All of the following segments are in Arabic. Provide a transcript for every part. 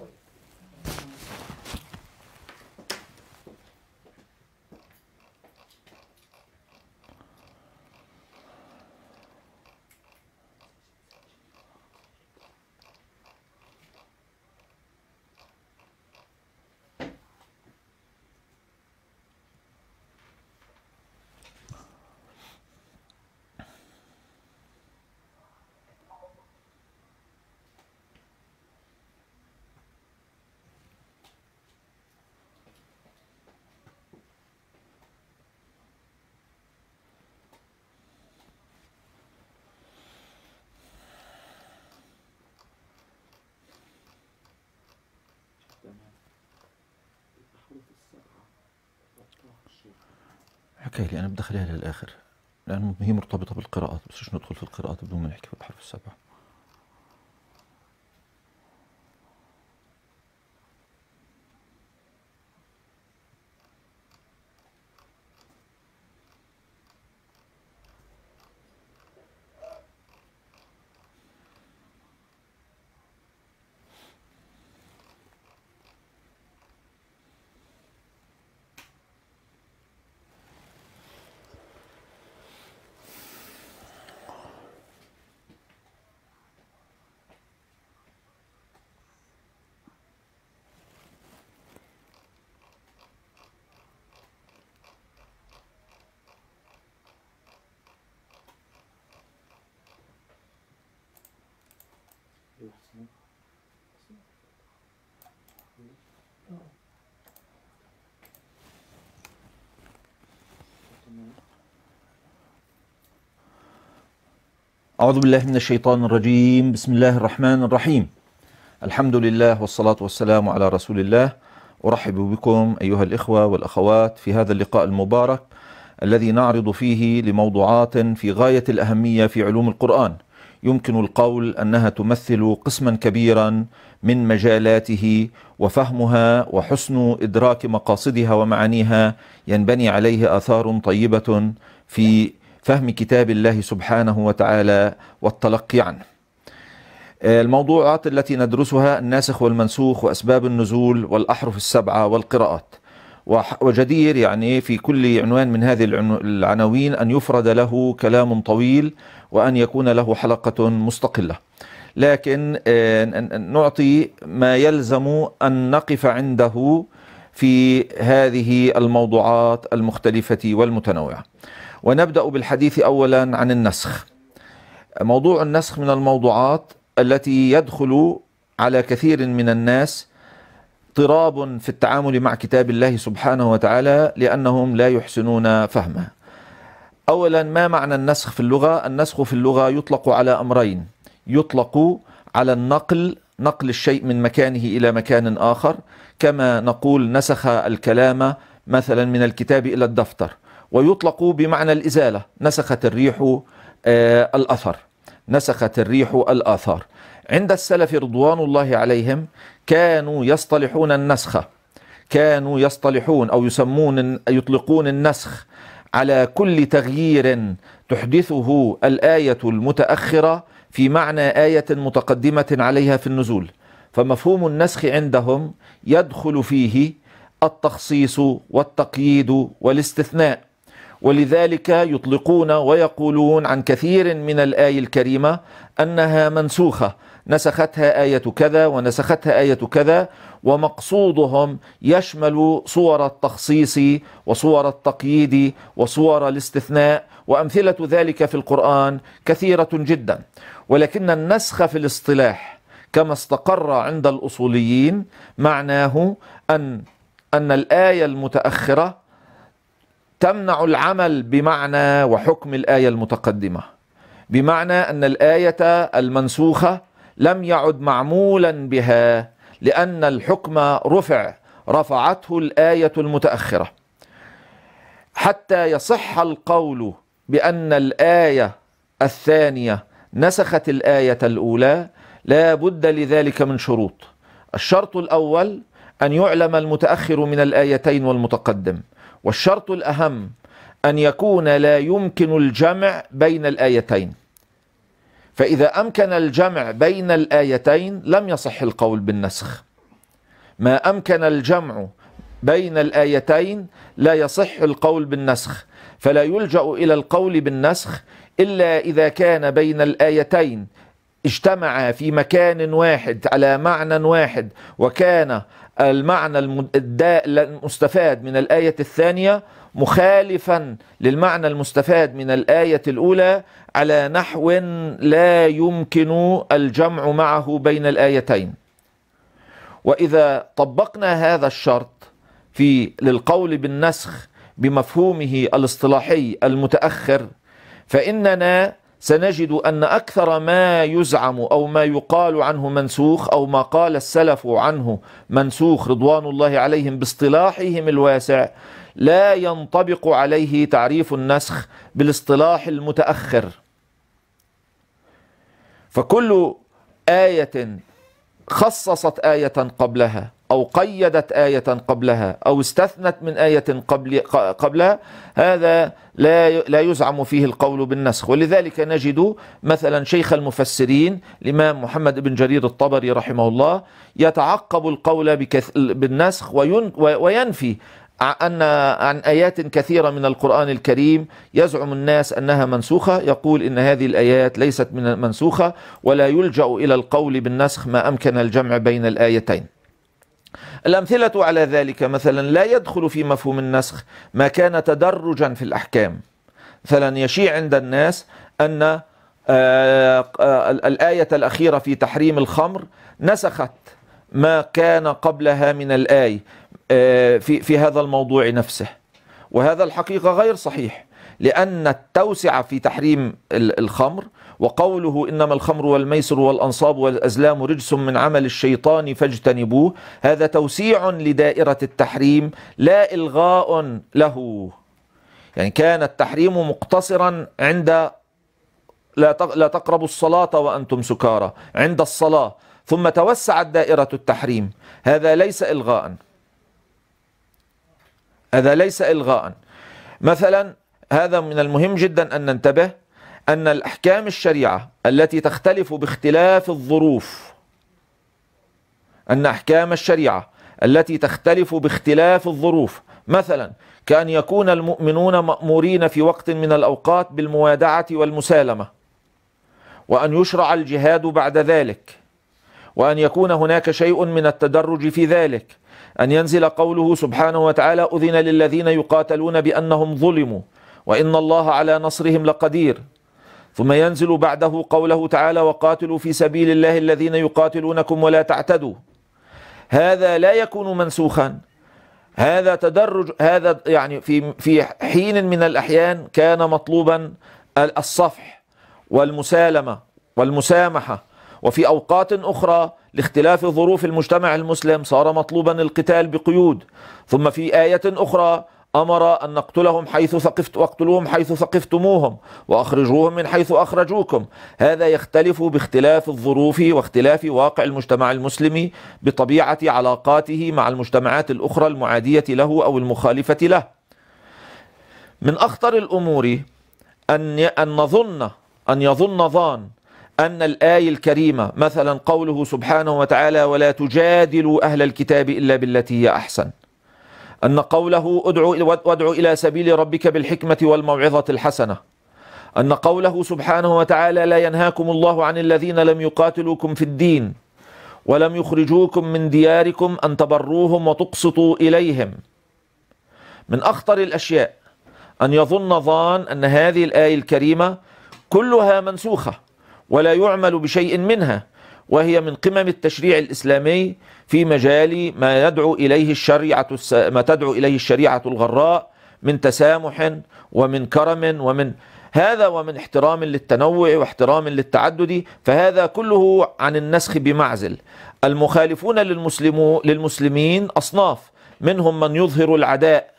out, حكاية لي أنا بدي أخليها للآخر لأنه هي مرتبطة بالقراءات بس ندخل في القراءات بدون ما نحكي في الحرف السابع أعوذ بالله من الشيطان الرجيم بسم الله الرحمن الرحيم الحمد لله والصلاة والسلام على رسول الله أرحب بكم أيها الإخوة والأخوات في هذا اللقاء المبارك الذي نعرض فيه لموضوعات في غاية الأهمية في علوم القرآن يمكن القول أنها تمثل قسما كبيرا من مجالاته وفهمها وحسن إدراك مقاصدها ومعانيها ينبني عليه آثار طيبة في فهم كتاب الله سبحانه وتعالى والتلقي عنه آه، الموضوعات التي ندرسها الناسخ والمنسوخ وأسباب النزول والأحرف السبعة والقراءات وجدير يعني في كل عنوان من هذه العناوين أن يفرد له كلام طويل وأن يكون له حلقة مستقلة لكن آه، نعطي ما يلزم أن نقف عنده في هذه الموضوعات المختلفة والمتنوعة ونبدأ بالحديث أولا عن النسخ موضوع النسخ من الموضوعات التي يدخل على كثير من الناس اضطراب في التعامل مع كتاب الله سبحانه وتعالى لأنهم لا يحسنون فهمه أولا ما معنى النسخ في اللغة؟ النسخ في اللغة يطلق على أمرين يطلق على النقل نقل الشيء من مكانه إلى مكان آخر كما نقول نسخ الكلام مثلا من الكتاب إلى الدفتر ويطلق بمعنى الإزالة نسخت الريح آه، الأثر نسخت الريح الآثار عند السلف رضوان الله عليهم كانوا يصطلحون النسخة كانوا يصطلحون أو يسمون يطلقون النسخ على كل تغيير تحدثه الآية المتأخرة في معنى آية متقدمة عليها في النزول فمفهوم النسخ عندهم يدخل فيه التخصيص والتقييد والاستثناء ولذلك يطلقون ويقولون عن كثير من الآية الكريمة أنها منسوخة نسختها آية كذا ونسختها آية كذا ومقصودهم يشمل صور التخصيص وصور التقييد وصور الاستثناء وأمثلة ذلك في القرآن كثيرة جدا ولكن النسخ في الاصطلاح كما استقر عند الأصوليين معناه أن أن الآية المتأخرة تمنع العمل بمعنى وحكم الآية المتقدمة بمعنى أن الآية المنسوخة لم يعد معمولا بها لأن الحكم رفع رفعته الآية المتأخرة حتى يصح القول بأن الآية الثانية نسخت الآية الأولى لا بد لذلك من شروط الشرط الأول أن يعلم المتأخر من الآيتين والمتقدم والشرط الأهم أن يكون لا يمكن الجمع بين الآيتين فإذا أمكن الجمع بين الآيتين لم يصح القول بالنسخ ما أمكن الجمع بين الآيتين لا يصح القول بالنسخ فلا يلجأ إلى القول بالنسخ إلا إذا كان بين الآيتين اجتمعا في مكان واحد على معنى واحد وكان المعنى المستفاد من الآية الثانية مخالفا للمعنى المستفاد من الآية الأولى على نحو لا يمكن الجمع معه بين الآيتين وإذا طبقنا هذا الشرط في للقول بالنسخ بمفهومه الاصطلاحي المتأخر فإننا سنجد أن أكثر ما يزعم أو ما يقال عنه منسوخ أو ما قال السلف عنه منسوخ رضوان الله عليهم باصطلاحهم الواسع لا ينطبق عليه تعريف النسخ بالاصطلاح المتأخر فكل آية خصصت آية قبلها أو قيدت آية قبلها أو استثنت من آية قبل قبلها هذا لا لا يزعم فيه القول بالنسخ ولذلك نجد مثلا شيخ المفسرين الإمام محمد بن جرير الطبري رحمه الله يتعقب القول بالنسخ وينفي أن عن آيات كثيرة من القرآن الكريم يزعم الناس أنها منسوخة يقول إن هذه الآيات ليست من منسوخة ولا يلجأ إلى القول بالنسخ ما أمكن الجمع بين الآيتين الأمثلة على ذلك مثلا لا يدخل في مفهوم النسخ ما كان تدرجا في الأحكام مثلا يشيع عند الناس أن آه، آه، الآية الأخيرة في تحريم الخمر نسخت ما كان قبلها من الآية آه، في, في هذا الموضوع نفسه وهذا الحقيقة غير صحيح لأن التوسعة في تحريم الخمر وقوله إنما الخمر والميسر والأنصاب والأزلام رجس من عمل الشيطان فاجتنبوه هذا توسيع لدائرة التحريم لا إلغاء له يعني كان التحريم مقتصرا عند لا تقربوا الصلاة وأنتم سكارى عند الصلاة ثم توسعت دائرة التحريم هذا ليس إلغاء هذا ليس إلغاء مثلا هذا من المهم جدا أن ننتبه أن الأحكام الشريعة التي تختلف باختلاف الظروف أن أحكام الشريعة التي تختلف باختلاف الظروف مثلا كأن يكون المؤمنون مأمورين في وقت من الأوقات بالموادعة والمسالمة وأن يشرع الجهاد بعد ذلك وأن يكون هناك شيء من التدرج في ذلك أن ينزل قوله سبحانه وتعالى أذن للذين يقاتلون بأنهم ظلموا وإن الله على نصرهم لقدير ثم ينزل بعده قوله تعالى وقاتلوا في سبيل الله الذين يقاتلونكم ولا تعتدوا هذا لا يكون منسوخا هذا تدرج هذا يعني في في حين من الاحيان كان مطلوبا الصفح والمسالمه والمسامحه وفي اوقات اخرى لاختلاف ظروف المجتمع المسلم صار مطلوبا القتال بقيود ثم في ايه اخرى أمر أن نقتلهم حيث ثقفت واقتلوهم حيث ثقفتموهم وأخرجوهم من حيث أخرجوكم هذا يختلف باختلاف الظروف واختلاف واقع المجتمع المسلمي بطبيعة علاقاته مع المجتمعات الأخرى المعادية له أو المخالفة له من أخطر الأمور أن أن نظن أن يظن ظان أن الآية الكريمة مثلا قوله سبحانه وتعالى ولا تجادلوا أهل الكتاب إلا بالتي هي أحسن أن قوله ادعو وادعو إلى سبيل ربك بالحكمة والموعظة الحسنة أن قوله سبحانه وتعالى لا ينهاكم الله عن الذين لم يقاتلوكم في الدين ولم يخرجوكم من دياركم أن تبروهم وتقسطوا إليهم من أخطر الأشياء أن يظن ظان أن هذه الآية الكريمة كلها منسوخة ولا يعمل بشيء منها وهي من قمم التشريع الإسلامي في مجال ما يدعو إليه الشريعة ما تدعو إليه الشريعة الغراء من تسامح ومن كرم ومن هذا ومن احترام للتنوع واحترام للتعدد فهذا كله عن النسخ بمعزل المخالفون للمسلمو... للمسلمين أصناف منهم من يظهر العداء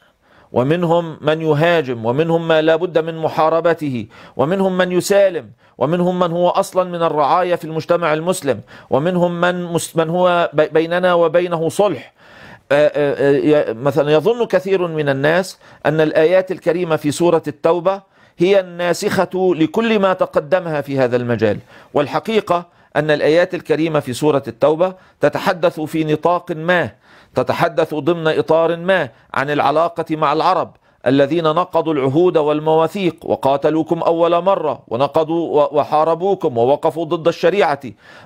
ومنهم من يهاجم ومنهم ما لا بد من محاربته ومنهم من يسالم ومنهم من هو أصلا من الرعاية في المجتمع المسلم ومنهم من, من هو بيننا وبينه صلح آه، آه، آه، مثلا يظن كثير من الناس أن الآيات الكريمة في سورة التوبة هي الناسخة لكل ما تقدمها في هذا المجال والحقيقة أن الآيات الكريمة في سورة التوبة تتحدث في نطاق ما تتحدث ضمن إطار ما عن العلاقة مع العرب الذين نقضوا العهود والمواثيق وقاتلوكم أول مرة ونقضوا وحاربوكم ووقفوا ضد الشريعة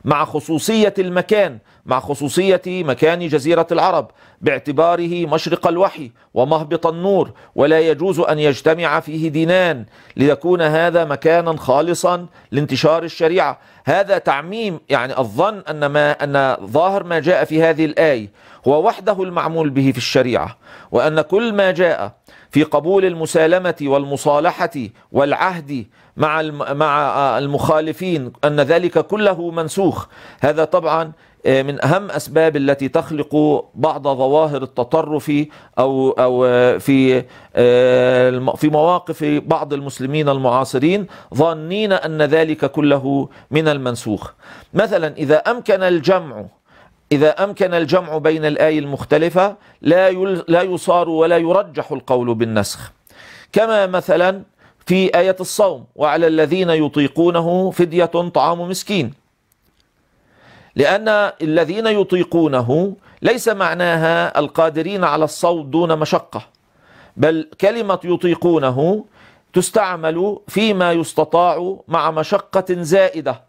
مع خصوصية المكان مع خصوصية مكان جزيرة العرب باعتباره مشرق الوحي ومهبط النور ولا يجوز أن يجتمع فيه دينان ليكون هذا مكانا خالصا لانتشار الشريعة هذا تعميم يعني الظن أن ما أن ظاهر ما جاء في هذه الآية هو وحده المعمول به في الشريعة وأن كل ما جاء في قبول المسالمة والمصالحة والعهد مع مع المخالفين أن ذلك كله منسوخ هذا طبعا آه، من أهم أسباب التي تخلق بعض ظواهر التطرف أو أو آه، في آه، في مواقف بعض المسلمين المعاصرين ظانين أن ذلك كله من المنسوخ. مثلا إذا أمكن الجمع إذا أمكن الجمع بين الآي المختلفة لا لا يصار ولا يرجح القول بالنسخ. كما مثلا في آية الصوم وعلى الذين يطيقونه فدية طعام مسكين. لأن الذين يطيقونه ليس معناها القادرين على الصوت دون مشقة بل كلمة يطيقونه تستعمل فيما يستطاع مع مشقة زائدة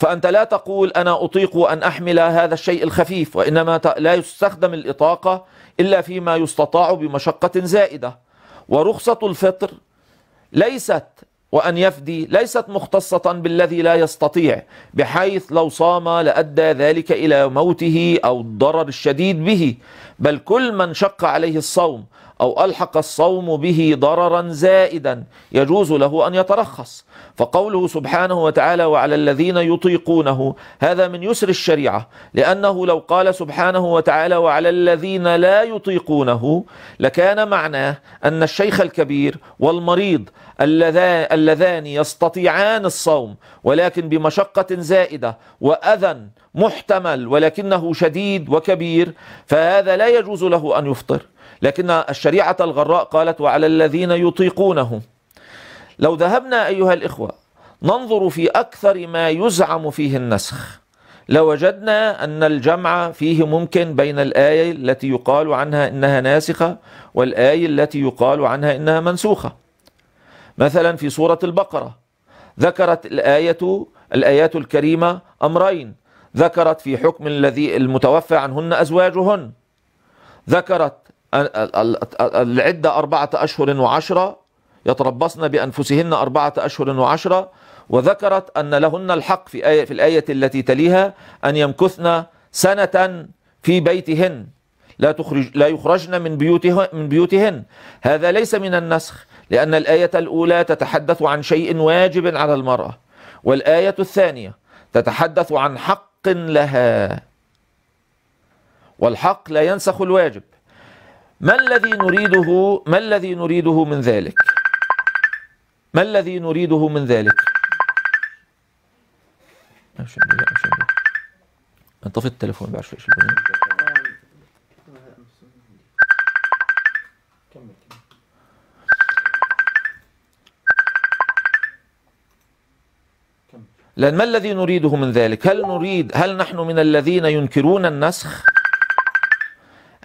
فأنت لا تقول أنا أطيق أن أحمل هذا الشيء الخفيف وإنما لا يستخدم الإطاقة إلا فيما يستطاع بمشقة زائدة ورخصة الفطر ليست وأن يفدي ليست مختصة بالذي لا يستطيع بحيث لو صام لأدى ذلك إلى موته أو الضرر الشديد به بل كل من شق عليه الصوم أو ألحق الصوم به ضررا زائدا يجوز له أن يترخص فقوله سبحانه وتعالى وعلى الذين يطيقونه هذا من يسر الشريعة لأنه لو قال سبحانه وتعالى وعلى الذين لا يطيقونه لكان معناه أن الشيخ الكبير والمريض اللذان يستطيعان الصوم ولكن بمشقة زائدة وأذى محتمل ولكنه شديد وكبير فهذا لا يجوز له أن يفطر لكن الشريعة الغراء قالت وعلى الذين يطيقونه لو ذهبنا أيها الإخوة ننظر في أكثر ما يزعم فيه النسخ لوجدنا أن الجمع فيه ممكن بين الآية التي يقال عنها إنها ناسخة والآية التي يقال عنها إنها منسوخة مثلا في سورة البقرة ذكرت الآية الآيات الكريمة أمرين ذكرت في حكم الذي المتوفى عنهن أزواجهن ذكرت العدة أربعة أشهر وعشرة يتربصن بأنفسهن أربعة أشهر وعشرة وذكرت أن لهن الحق في, آية في الآية التي تليها أن يمكثن سنة في بيتهن لا تخرج لا يخرجن من بيوتهن من بيوتهن هذا ليس من النسخ لأن الآية الأولى تتحدث عن شيء واجب على المرأة والآية الثانية تتحدث عن حق لها والحق لا ينسخ الواجب ما الذي نريده ما الذي نريده من ذلك ما الذي نريده من ذلك انطفئ لا مش انا طفيت التليفون بعرف ايش لأن ما الذي نريده من ذلك هل نريد هل نحن من الذين ينكرون النسخ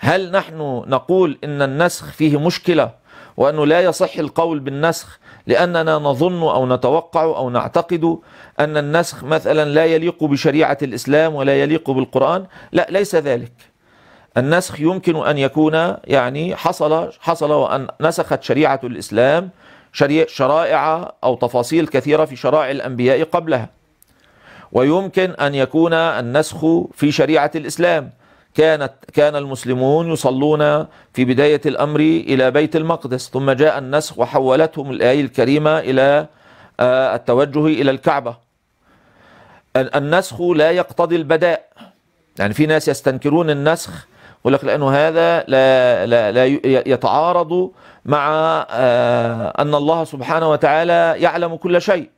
هل نحن نقول ان النسخ فيه مشكله وانه لا يصح القول بالنسخ لاننا نظن او نتوقع او نعتقد ان النسخ مثلا لا يليق بشريعه الاسلام ولا يليق بالقران لا ليس ذلك النسخ يمكن ان يكون يعني حصل حصل وان نسخت شريعه الاسلام شرائع او تفاصيل كثيره في شرائع الانبياء قبلها ويمكن ان يكون النسخ في شريعه الاسلام كانت كان المسلمون يصلون في بداية الأمر إلى بيت المقدس ثم جاء النسخ وحولتهم الآية الكريمة إلى آه، التوجه إلى الكعبة النسخ لا يقتضي البداء يعني في ناس يستنكرون النسخ يقول لك لأنه هذا لا, لا, لا يتعارض مع آه، أن الله سبحانه وتعالى يعلم كل شيء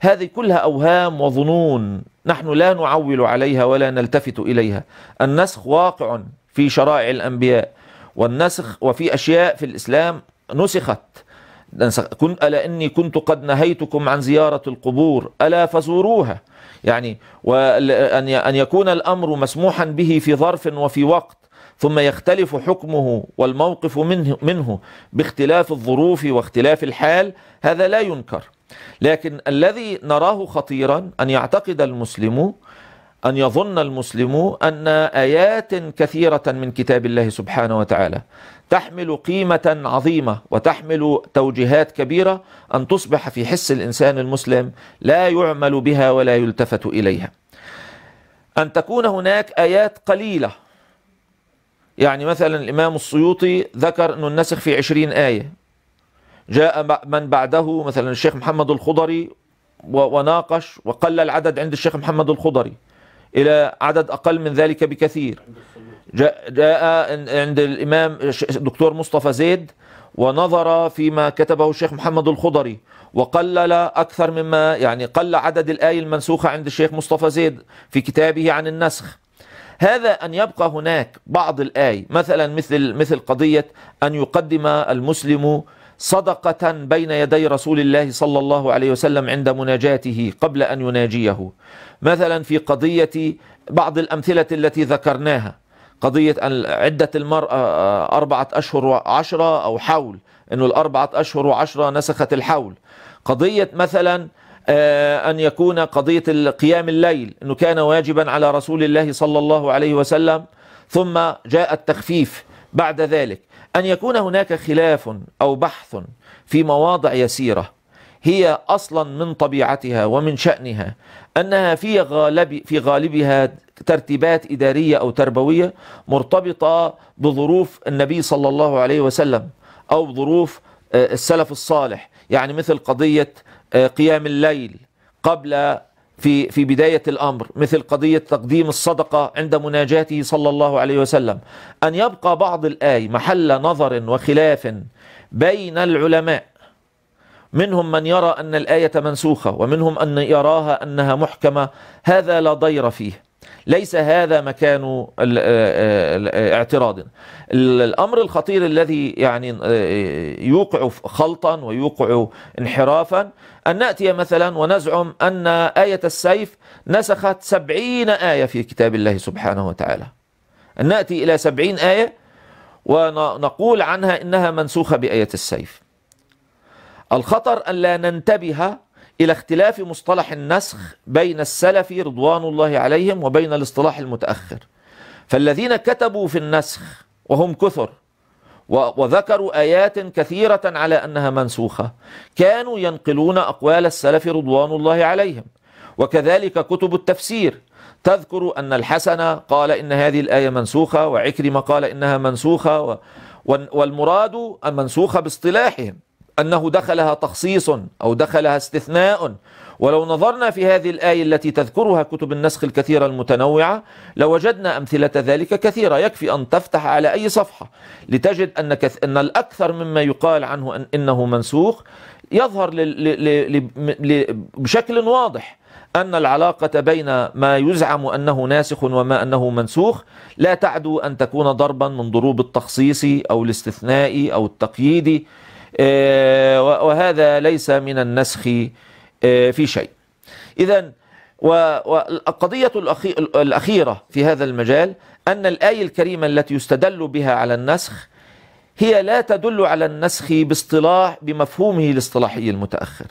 هذه كلها أوهام وظنون نحن لا نعول عليها ولا نلتفت إليها النسخ واقع في شرائع الأنبياء والنسخ وفي أشياء في الإسلام نسخت ألا إني كنت قد نهيتكم عن زيارة القبور ألا فزوروها يعني وأن يكون الأمر مسموحا به في ظرف وفي وقت ثم يختلف حكمه والموقف منه, منه باختلاف الظروف واختلاف الحال هذا لا ينكر لكن الذي نراه خطيرا أن يعتقد المسلم أن يظن المسلم أن آيات كثيرة من كتاب الله سبحانه وتعالى تحمل قيمة عظيمة وتحمل توجيهات كبيرة أن تصبح في حس الإنسان المسلم لا يعمل بها ولا يلتفت إليها أن تكون هناك آيات قليلة يعني مثلا الإمام السيوطي ذكر أنه النسخ في عشرين آية جاء من بعده مثلا الشيخ محمد الخضري وناقش وقل العدد عند الشيخ محمد الخضري إلى عدد أقل من ذلك بكثير جاء, جاء عند الإمام الدكتور مصطفى زيد ونظر فيما كتبه الشيخ محمد الخضري وقلل أكثر مما يعني قل عدد الآية المنسوخة عند الشيخ مصطفى زيد في كتابه عن النسخ هذا أن يبقى هناك بعض الآي مثلا مثل مثل قضية أن يقدم المسلم صدقة بين يدي رسول الله صلى الله عليه وسلم عند مناجاته قبل أن يناجيه مثلا في قضية بعض الأمثلة التي ذكرناها قضية عدة المرأة آه، أربعة أشهر وعشرة أو حول أنه الأربعة أشهر وعشرة نسخت الحول قضية مثلا آه، أن يكون قضية قيام الليل أنه كان واجبا على رسول الله صلى الله عليه وسلم ثم جاء التخفيف بعد ذلك أن يكون هناك خلاف أو بحث في مواضع يسيرة هي أصلا من طبيعتها ومن شأنها أنها في, غالب في غالبها ترتيبات إدارية أو تربوية مرتبطة بظروف النبي صلى الله عليه وسلم أو ظروف آه، السلف الصالح يعني مثل قضية آه، قيام الليل قبل في في بداية الأمر مثل قضية تقديم الصدقة عند مناجاته صلى الله عليه وسلم أن يبقى بعض الآي محل نظر وخلاف بين العلماء منهم من يرى أن الآية منسوخة ومنهم أن يراها أنها محكمة هذا لا ضير فيه ليس هذا مكان آه، آه، آه، اعتراض الأمر الخطير الذي يعني يوقع خلطا ويوقع انحرافا أن نأتي مثلا ونزعم أن آية السيف نسخت سبعين آية في كتاب الله سبحانه وتعالى أن نأتي إلى سبعين آية ونقول عنها إنها منسوخة بآية السيف الخطر أن لا ننتبه إلى اختلاف مصطلح النسخ بين السلف رضوان الله عليهم وبين الاصطلاح المتأخر فالذين كتبوا في النسخ وهم كثر وذكروا آيات كثيرة على أنها منسوخة كانوا ينقلون أقوال السلف رضوان الله عليهم وكذلك كتب التفسير تذكر أن الحسن قال إن هذه الآية منسوخة وعكرمة قال إنها منسوخة والمراد منسوخة باصطلاحهم أنه دخلها تخصيص أو دخلها استثناء ولو نظرنا في هذه الآية التي تذكرها كتب النسخ الكثيرة المتنوعة لوجدنا أمثلة ذلك كثيرة يكفي أن تفتح على أي صفحة لتجد أن, كث... أن الأكثر مما يقال عنه أن إنه منسوخ يظهر بشكل واضح أن العلاقة بين ما يزعم أنه ناسخ وما أنه منسوخ لا تعدو أن تكون ضربا من ضروب التخصيص أو الاستثناء أو التقييد آه، وهذا ليس من النسخ آه، في شيء إذا والقضية الأخيرة في هذا المجال أن الآية الكريمة التي يستدل بها على النسخ هي لا تدل على النسخ باصطلاح بمفهومه الاصطلاحي المتأخر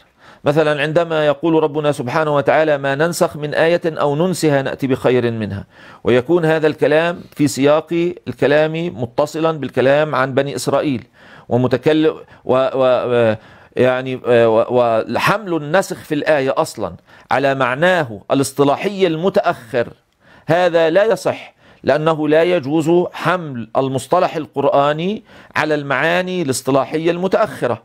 مثلا عندما يقول ربنا سبحانه وتعالى ما ننسخ من آية أو ننسها نأتي بخير منها ويكون هذا الكلام في سياق الكلام متصلا بالكلام عن بني إسرائيل ومتكلم و, و يعني آه، وحمل النسخ في الآية أصلا على معناه الاصطلاحي المتأخر هذا لا يصح لأنه لا يجوز حمل المصطلح القرآني على المعاني الاصطلاحية المتأخرة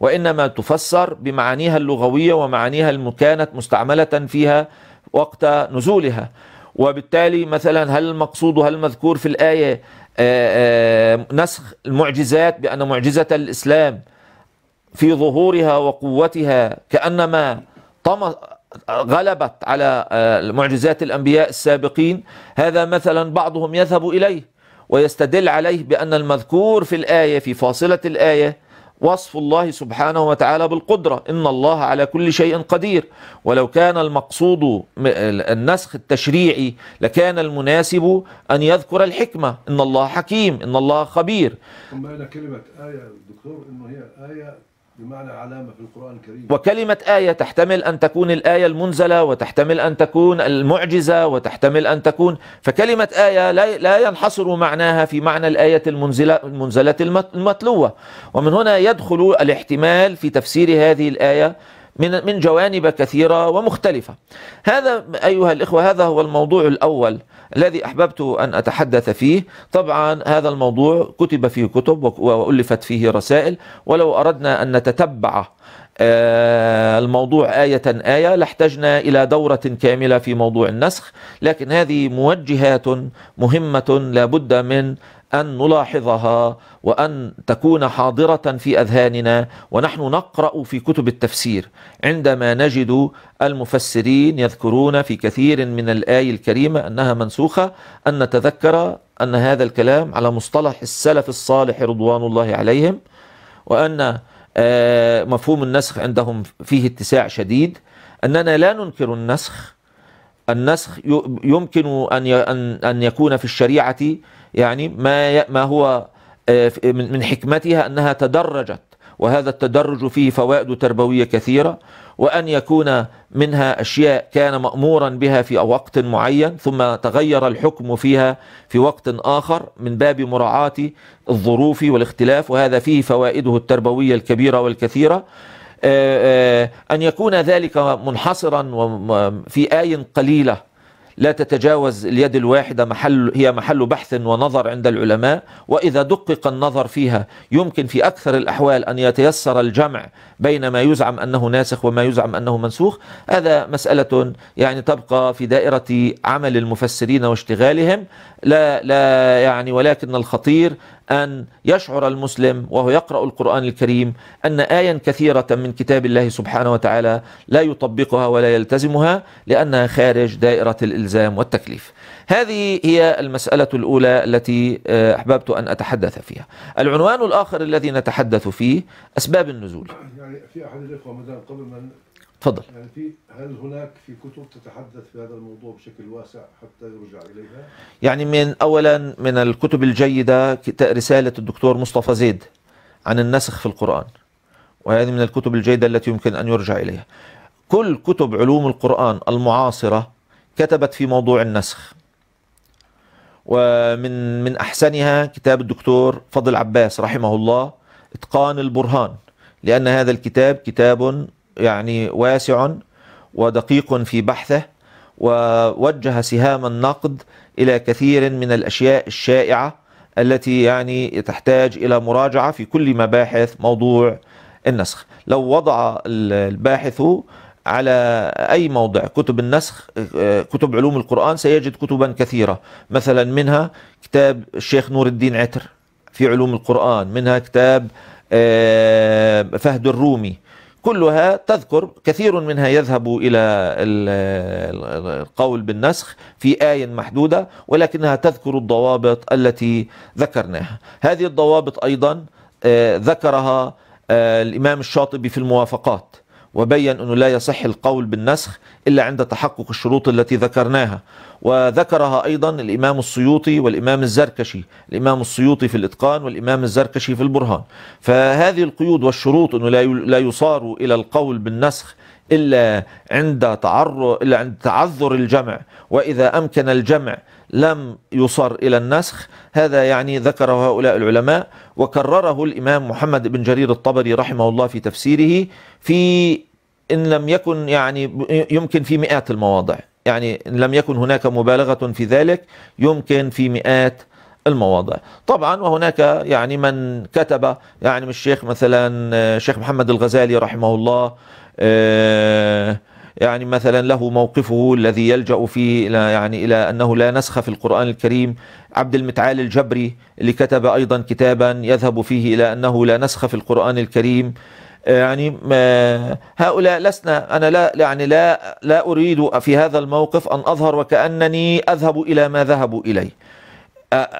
وإنما تفسر بمعانيها اللغوية ومعانيها المكانة مستعملة فيها وقت نزولها وبالتالي مثلا هل المقصود هل المذكور في الآية آه، آه، نسخ المعجزات بأن معجزة الإسلام في ظهورها وقوتها كأنما طمس غلبت على آه، معجزات الأنبياء السابقين هذا مثلا بعضهم يذهب إليه ويستدل عليه بأن المذكور في الآية في فاصلة الآية وصف الله سبحانه وتعالى بالقدرة إن الله على كل شيء قدير ولو كان المقصود النسخ التشريعي لكان المناسب أن يذكر الحكمة إن الله حكيم إن الله خبير ثم كلمة آية دكتور إنه هي آية بمعنى علامة في القرآن الكريم وكلمة آية تحتمل أن تكون الآية المنزلة وتحتمل أن تكون المعجزة وتحتمل أن تكون فكلمة آية لا ينحصر معناها في معنى الآية المنزلة, المنزلة المتلوة ومن هنا يدخل الاحتمال في تفسير هذه الآية من من جوانب كثيرة ومختلفة. هذا أيها الإخوة هذا هو الموضوع الأول الذي أحببت أن أتحدث فيه. طبعا هذا الموضوع كتب فيه كتب وألفت فيه رسائل ولو أردنا أن نتتبع آه، الموضوع آية آية لاحتجنا إلى دورة كاملة في موضوع النسخ لكن هذه موجهات مهمة لابد من أن نلاحظها وأن تكون حاضرة في أذهاننا ونحن نقرأ في كتب التفسير عندما نجد المفسرين يذكرون في كثير من الآية الكريمة أنها منسوخة أن نتذكر أن هذا الكلام على مصطلح السلف الصالح رضوان الله عليهم وأن آه، مفهوم النسخ عندهم فيه اتساع شديد أننا لا ننكر النسخ النسخ يمكن أن أن يكون في الشريعة يعني ما ما هو آه، من حكمتها انها تدرجت وهذا التدرج فيه فوائد تربويه كثيره وان يكون منها اشياء كان مامورا بها في وقت معين ثم تغير الحكم فيها في وقت اخر من باب مراعاه الظروف والاختلاف وهذا فيه فوائده التربويه الكبيره والكثيره آه، آه، أن يكون ذلك منحصرا في آي قليلة لا تتجاوز اليد الواحدة محل هي محل بحث ونظر عند العلماء وإذا دقق النظر فيها يمكن في أكثر الأحوال أن يتيسر الجمع بين ما يزعم أنه ناسخ وما يزعم أنه منسوخ هذا مسألة يعني تبقى في دائرة عمل المفسرين واشتغالهم لا لا يعني ولكن الخطير أن يشعر المسلم وهو يقرأ القرآن الكريم أن آيا كثيرة من كتاب الله سبحانه وتعالى لا يطبقها ولا يلتزمها لأنها خارج دائرة الإلزام والتكليف هذه هي المسألة الأولى التي آه، أحببت أن أتحدث فيها العنوان الآخر الذي نتحدث فيه أسباب النزول يعني في أحد الإخوة قبل ما تفضل هل يعني في هل هناك في كتب تتحدث في هذا الموضوع بشكل واسع حتى يرجع اليها؟ يعني من اولا من الكتب الجيده رساله الدكتور مصطفى زيد عن النسخ في القران وهذه من الكتب الجيده التي يمكن ان يرجع اليها. كل كتب علوم القران المعاصره كتبت في موضوع النسخ. ومن من احسنها كتاب الدكتور فضل عباس رحمه الله اتقان البرهان لان هذا الكتاب كتاب يعني واسع ودقيق في بحثه ووجه سهام النقد إلى كثير من الأشياء الشائعة التي يعني تحتاج إلى مراجعة في كل مباحث موضوع النسخ لو وضع الباحث على أي موضع كتب النسخ كتب علوم القرآن سيجد كتبا كثيرة مثلا منها كتاب الشيخ نور الدين عتر في علوم القرآن منها كتاب آه، فهد الرومي كلها تذكر كثير منها يذهب إلى القول بالنسخ في آية محدودة ولكنها تذكر الضوابط التي ذكرناها هذه الضوابط أيضا آه، ذكرها آه، الإمام الشاطبي في الموافقات وبين أنه لا يصح القول بالنسخ إلا عند تحقق الشروط التي ذكرناها وذكرها أيضا الإمام السيوطي والإمام الزركشي الإمام السيوطي في الإتقان والإمام الزركشي في البرهان فهذه القيود والشروط أنه لا يصار إلى القول بالنسخ إلا عند تعر... إلا عند تعذر الجمع وإذا أمكن الجمع لم يصر إلى النسخ هذا يعني ذكره هؤلاء العلماء وكرره الإمام محمد بن جرير الطبري رحمه الله في تفسيره في إن لم يكن يعني يمكن في مئات المواضع يعني إن لم يكن هناك مبالغة في ذلك يمكن في مئات المواضع طبعا وهناك يعني من كتب يعني من الشيخ مثلا الشيخ آه، محمد الغزالي رحمه الله آه، يعني مثلا له موقفه الذي يلجأ فيه إلى يعني إلى أنه لا نسخ في القرآن الكريم عبد المتعال الجبري اللي كتب أيضا كتابا يذهب فيه إلى أنه لا نسخ في القرآن الكريم آه، يعني آه، هؤلاء لسنا أنا لا يعني لا لا أريد في هذا الموقف أن أظهر وكأنني أذهب إلى ما ذهبوا إليه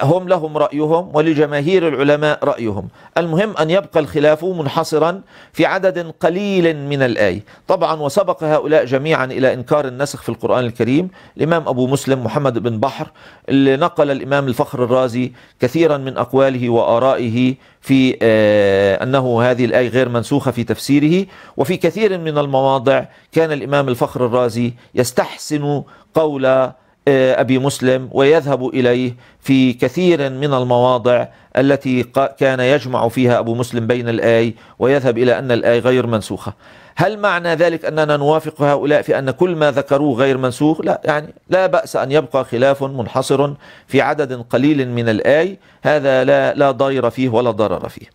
هم لهم رأيهم ولجماهير العلماء رأيهم المهم أن يبقى الخلاف منحصرا في عدد قليل من الآية طبعا وسبق هؤلاء جميعا إلى إنكار النسخ في القرآن الكريم الإمام أبو مسلم محمد بن بحر اللي نقل الإمام الفخر الرازي كثيرا من أقواله وآرائه في آه، أنه هذه الآية غير منسوخة في تفسيره وفي كثير من المواضع كان الإمام الفخر الرازي يستحسن قول آه، أبي مسلم ويذهب إليه في كثير من المواضع التي كان يجمع فيها أبو مسلم بين الآي ويذهب إلى أن الآي غير منسوخة هل معنى ذلك أننا نوافق هؤلاء في أن كل ما ذكروه غير منسوخ لا يعني لا بأس أن يبقى خلاف منحصر في عدد قليل من الآي هذا لا, لا ضير فيه ولا ضرر فيه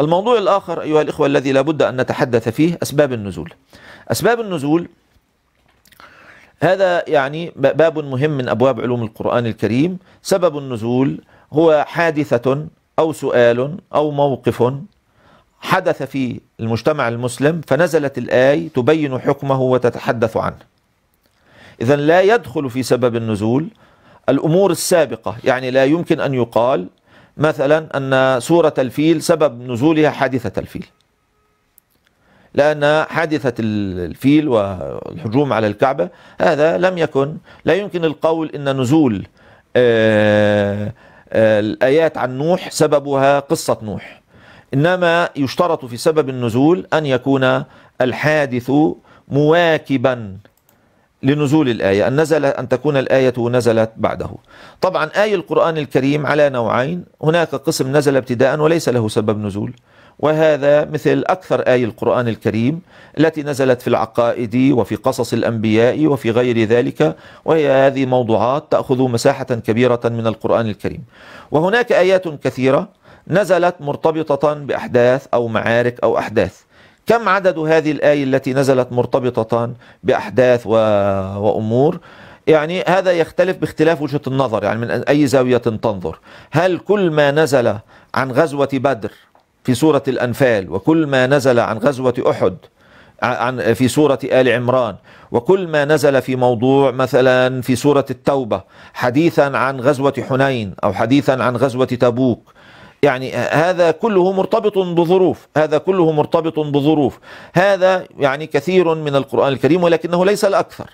الموضوع الآخر أيها الإخوة الذي لا بد أن نتحدث فيه أسباب النزول أسباب النزول هذا يعني باب مهم من أبواب علوم القرآن الكريم سبب النزول هو حادثة أو سؤال أو موقف حدث في المجتمع المسلم فنزلت الآي تبين حكمه وتتحدث عنه إذا لا يدخل في سبب النزول الأمور السابقة يعني لا يمكن أن يقال مثلا أن سورة الفيل سبب نزولها حادثة الفيل لأن حادثة الفيل والهجوم على الكعبة هذا لم يكن لا يمكن القول أن نزول آه، آه، الآيات عن نوح سببها قصة نوح إنما يشترط في سبب النزول أن يكون الحادث مواكبا لنزول الآية أن نزل أن تكون الآية نزلت بعده طبعا آية القرآن الكريم على نوعين هناك قسم نزل ابتداء وليس له سبب نزول وهذا مثل أكثر آي القرآن الكريم التي نزلت في العقائد وفي قصص الأنبياء وفي غير ذلك وهي هذه موضوعات تأخذ مساحة كبيرة من القرآن الكريم وهناك آيات كثيرة نزلت مرتبطة بأحداث أو معارك أو أحداث كم عدد هذه الآية التي نزلت مرتبطة بأحداث و... وأمور يعني هذا يختلف باختلاف وجهة النظر يعني من أي زاوية تنظر هل كل ما نزل عن غزوة بدر في سورة الأنفال وكل ما نزل عن غزوة أحد عن في سورة آل عمران وكل ما نزل في موضوع مثلا في سورة التوبة حديثا عن غزوة حنين أو حديثا عن غزوة تبوك يعني هذا كله مرتبط بظروف هذا كله مرتبط بظروف هذا يعني كثير من القرآن الكريم ولكنه ليس الأكثر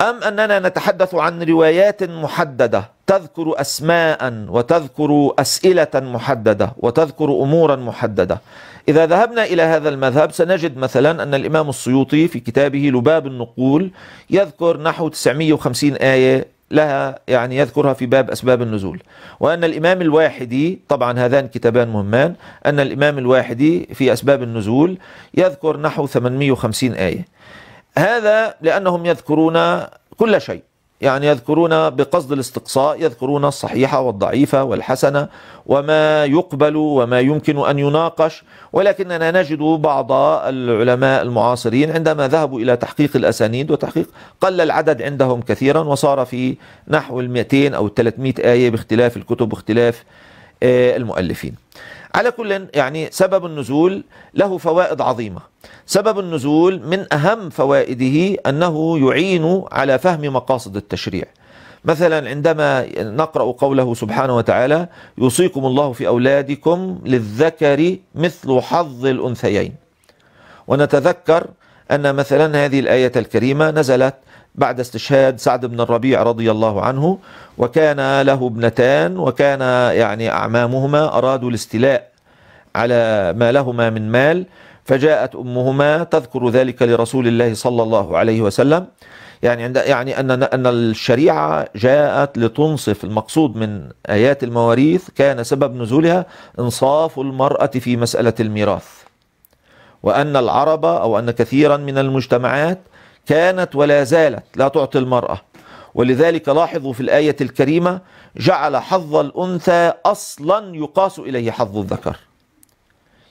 أم أننا نتحدث عن روايات محددة تذكر أسماء وتذكر أسئلة محددة وتذكر أمورا محددة إذا ذهبنا إلى هذا المذهب سنجد مثلا أن الإمام السيوطي في كتابه لباب النقول يذكر نحو 950 آية لها يعني يذكرها في باب أسباب النزول وأن الإمام الواحدي طبعا هذان كتابان مهمان أن الإمام الواحدي في أسباب النزول يذكر نحو 850 آية هذا لأنهم يذكرون كل شيء يعني يذكرون بقصد الاستقصاء يذكرون الصحيحة والضعيفة والحسنة وما يقبل وما يمكن أن يناقش ولكننا نجد بعض العلماء المعاصرين عندما ذهبوا إلى تحقيق الأسانيد وتحقيق قل العدد عندهم كثيرا وصار في نحو ال 200 أو 300 آية باختلاف الكتب واختلاف آه، المؤلفين على كل يعني سبب النزول له فوائد عظيمة سبب النزول من أهم فوائده أنه يعين على فهم مقاصد التشريع مثلا عندما نقرأ قوله سبحانه وتعالى يوصيكم الله في أولادكم للذكر مثل حظ الأنثيين ونتذكر أن مثلا هذه الآية الكريمة نزلت بعد استشهاد سعد بن الربيع رضي الله عنه وكان له ابنتان وكان يعني أعمامهما أرادوا الاستيلاء على ما لهما من مال فجاءت أمهما تذكر ذلك لرسول الله صلى الله عليه وسلم يعني عند يعني ان ان الشريعه جاءت لتنصف المقصود من ايات المواريث كان سبب نزولها انصاف المراه في مساله الميراث وان العرب او ان كثيرا من المجتمعات كانت ولا زالت لا تعطي المرأة ولذلك لاحظوا في الآية الكريمة جعل حظ الأنثى أصلا يقاس إليه حظ الذكر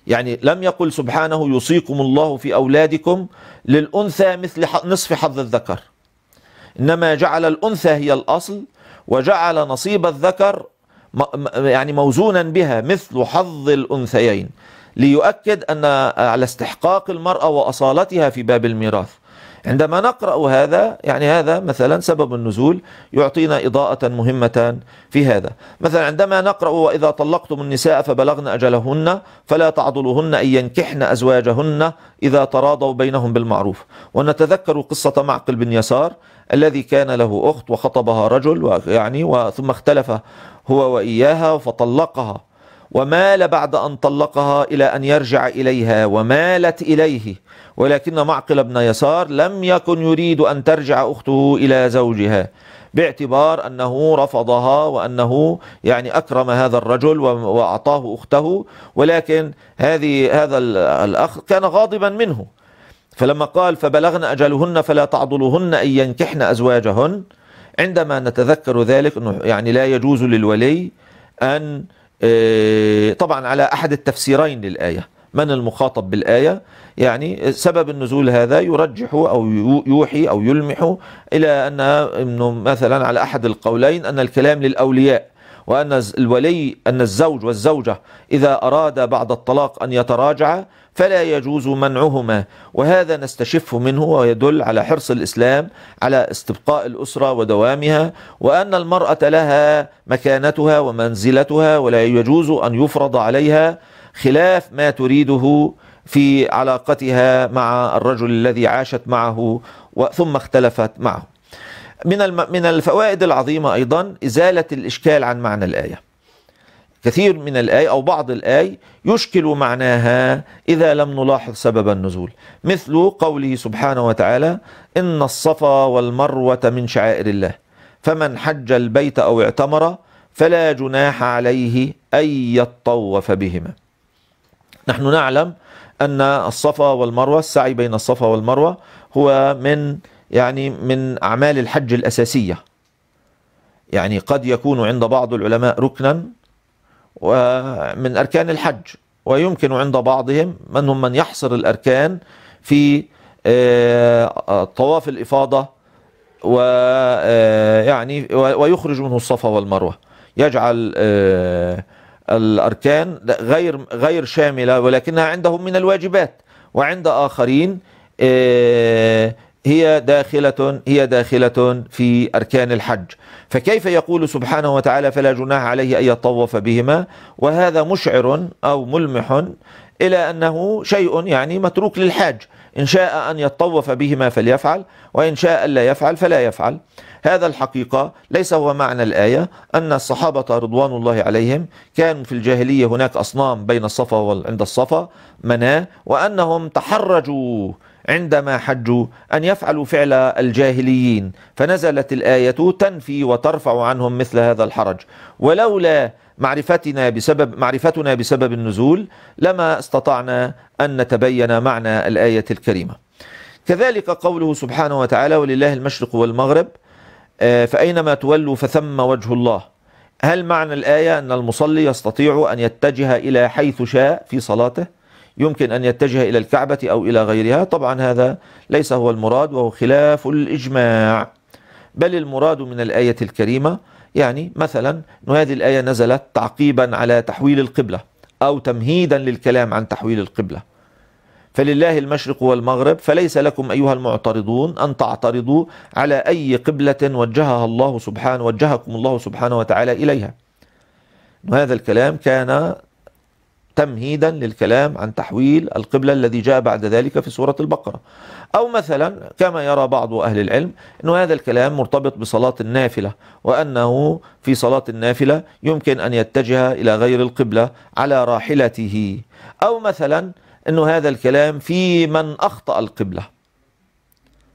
يعني لم يقل سبحانه يوصيكم الله في أولادكم للأنثى مثل نصف حظ الذكر إنما جعل الأنثى هي الأصل وجعل نصيب الذكر يعني موزونا بها مثل حظ الأنثيين ليؤكد أن على استحقاق المرأة وأصالتها في باب الميراث عندما نقرأ هذا يعني هذا مثلا سبب النزول يعطينا إضاءة مهمة في هذا مثلا عندما نقرأ وإذا طلقتم النساء فبلغن أجلهن فلا تعضلوهن أن ينكحن أزواجهن إذا تراضوا بينهم بالمعروف ونتذكر قصة معقل بن يسار الذي كان له أخت وخطبها رجل ويعني وثم اختلف هو وإياها فطلقها ومال بعد أن طلقها إلى أن يرجع إليها ومالت إليه ولكن معقل بن يسار لم يكن يريد أن ترجع أخته إلى زوجها باعتبار أنه رفضها وأنه يعني أكرم هذا الرجل وأعطاه أخته ولكن هذه هذا الأخ كان غاضبا منه فلما قال فبلغن أجلهن فلا تعضلهن أن ينكحن أزواجهن عندما نتذكر ذلك أنه يعني لا يجوز للولي أن آه، طبعا على أحد التفسيرين للآية من المخاطب بالآية يعني سبب النزول هذا يرجح أو يوحي أو يلمح إلى أن مثلا على أحد القولين أن الكلام للأولياء وأن الولي أن الزوج والزوجة إذا أراد بعد الطلاق أن يتراجع فلا يجوز منعهما وهذا نستشف منه ويدل على حرص الإسلام على استبقاء الأسرة ودوامها وأن المرأة لها مكانتها ومنزلتها ولا يجوز أن يفرض عليها خلاف ما تريده في علاقتها مع الرجل الذي عاشت معه ثم اختلفت معه من من الفوائد العظيمة أيضا إزالة الإشكال عن معنى الآية كثير من الآي أو بعض الآي يشكل معناها إذا لم نلاحظ سبب النزول مثل قوله سبحانه وتعالى إن الصفا والمروة من شعائر الله فمن حج البيت أو اعتمر فلا جناح عليه أن يطوف بهما نحن نعلم أن الصفا والمروة السعي بين الصفا والمروة هو من يعني من أعمال الحج الأساسية يعني قد يكون عند بعض العلماء ركنا من أركان الحج ويمكن عند بعضهم من هم من يحصر الأركان في آه، طواف الإفاضة ويعني آه، ويخرج منه الصفا والمروة يجعل آه، الأركان غير غير شاملة ولكنها عندهم من الواجبات وعند آخرين هي داخلة هي داخلة في أركان الحج فكيف يقول سبحانه وتعالى فلا جناح عليه أن يطوف بهما وهذا مشعر أو ملمح إلى أنه شيء يعني متروك للحاج إن شاء أن يطوف بهما فليفعل وإن شاء ألا يفعل فلا يفعل هذا الحقيقة ليس هو معنى الآية أن الصحابة رضوان الله عليهم كانوا في الجاهلية هناك أصنام بين الصفا وعند الصفا مناة وأنهم تحرجوا عندما حجوا أن يفعلوا فعل الجاهليين فنزلت الآية تنفي وترفع عنهم مثل هذا الحرج ولولا معرفتنا بسبب معرفتنا بسبب النزول لما استطعنا أن نتبين معنى الآية الكريمة كذلك قوله سبحانه وتعالى ولله المشرق والمغرب آه، فأينما تولوا فثم وجه الله هل معنى الآية أن المصلي يستطيع أن يتجه إلى حيث شاء في صلاته يمكن أن يتجه إلى الكعبة أو إلى غيرها طبعا هذا ليس هو المراد وهو خلاف الإجماع بل المراد من الآية الكريمة يعني مثلا هذه الآية نزلت تعقيبا على تحويل القبلة أو تمهيدا للكلام عن تحويل القبلة فلله المشرق والمغرب فليس لكم أيها المعترضون أن تعترضوا على أي قبلة وجهها الله سبحانه وجهكم الله سبحانه وتعالى إليها وهذا الكلام كان تمهيدا للكلام عن تحويل القبلة الذي جاء بعد ذلك في سورة البقرة أو مثلا كما يرى بعض أهل العلم أن هذا الكلام مرتبط بصلاة النافلة وأنه في صلاة النافلة يمكن أن يتجه إلى غير القبلة على راحلته أو مثلا أن هذا الكلام في من أخطأ القبلة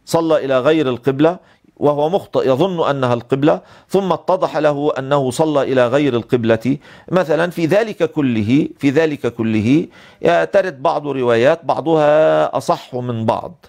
صلى إلى غير القبلة وهو مخطئ يظن أنها القبلة ثم اتضح له أنه صلى إلى غير القبلة مثلا في ذلك كله في ذلك كله آه، ترد بعض روايات بعضها أصح من بعض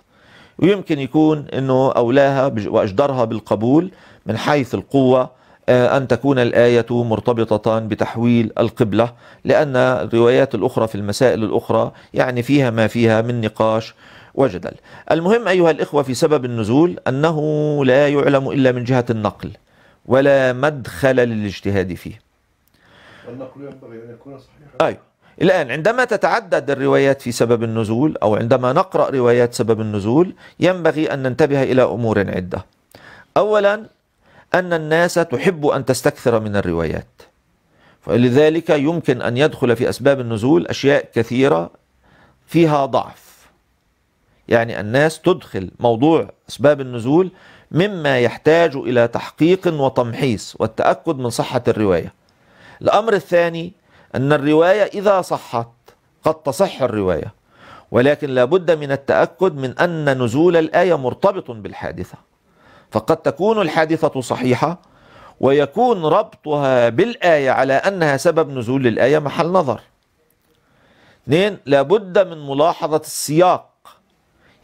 ويمكن يكون أنه أولاها وأجدرها بالقبول من حيث القوة آه، أن تكون الآية مرتبطة بتحويل القبلة لأن الروايات الأخرى في المسائل الأخرى يعني فيها ما فيها من نقاش وجدل المهم أيها الإخوة في سبب النزول أنه لا يعلم إلا من جهة النقل ولا مدخل للاجتهاد فيه والنقل ينبغي أن يكون صحيحا أيوه الآن عندما تتعدد الروايات في سبب النزول أو عندما نقرأ روايات سبب النزول ينبغي أن ننتبه إلى أمور عدة أولا أن الناس تحب أن تستكثر من الروايات فلذلك يمكن أن يدخل في أسباب النزول أشياء كثيرة فيها ضعف يعني الناس تدخل موضوع أسباب النزول مما يحتاج إلى تحقيق وتمحيص والتأكد من صحة الرواية الأمر الثاني أن الرواية إذا صحت قد تصح الرواية ولكن لابد من التأكد من أن نزول الآية مرتبط بالحادثة فقد تكون الحادثة صحيحة ويكون ربطها بالآية على أنها سبب نزول الآية محل نظر اثنين لابد من ملاحظة السياق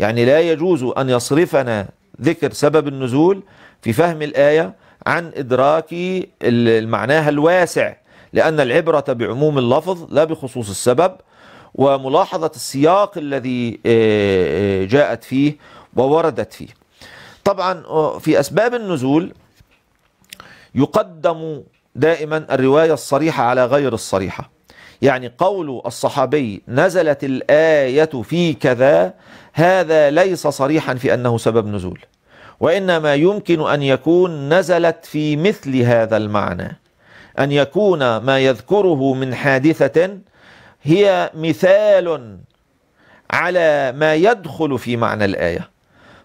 يعني لا يجوز أن يصرفنا ذكر سبب النزول في فهم الآية عن إدراك معناها الواسع لأن العبرة بعموم اللفظ لا بخصوص السبب وملاحظة السياق الذي آه، آه، جاءت فيه ووردت فيه طبعا آه، في أسباب النزول يقدم دائما الرواية الصريحة على غير الصريحة يعني قول الصحابي نزلت الآية في كذا هذا ليس صريحا في أنه سبب نزول وإنما يمكن أن يكون نزلت في مثل هذا المعنى أن يكون ما يذكره من حادثة هي مثال على ما يدخل في معنى الآية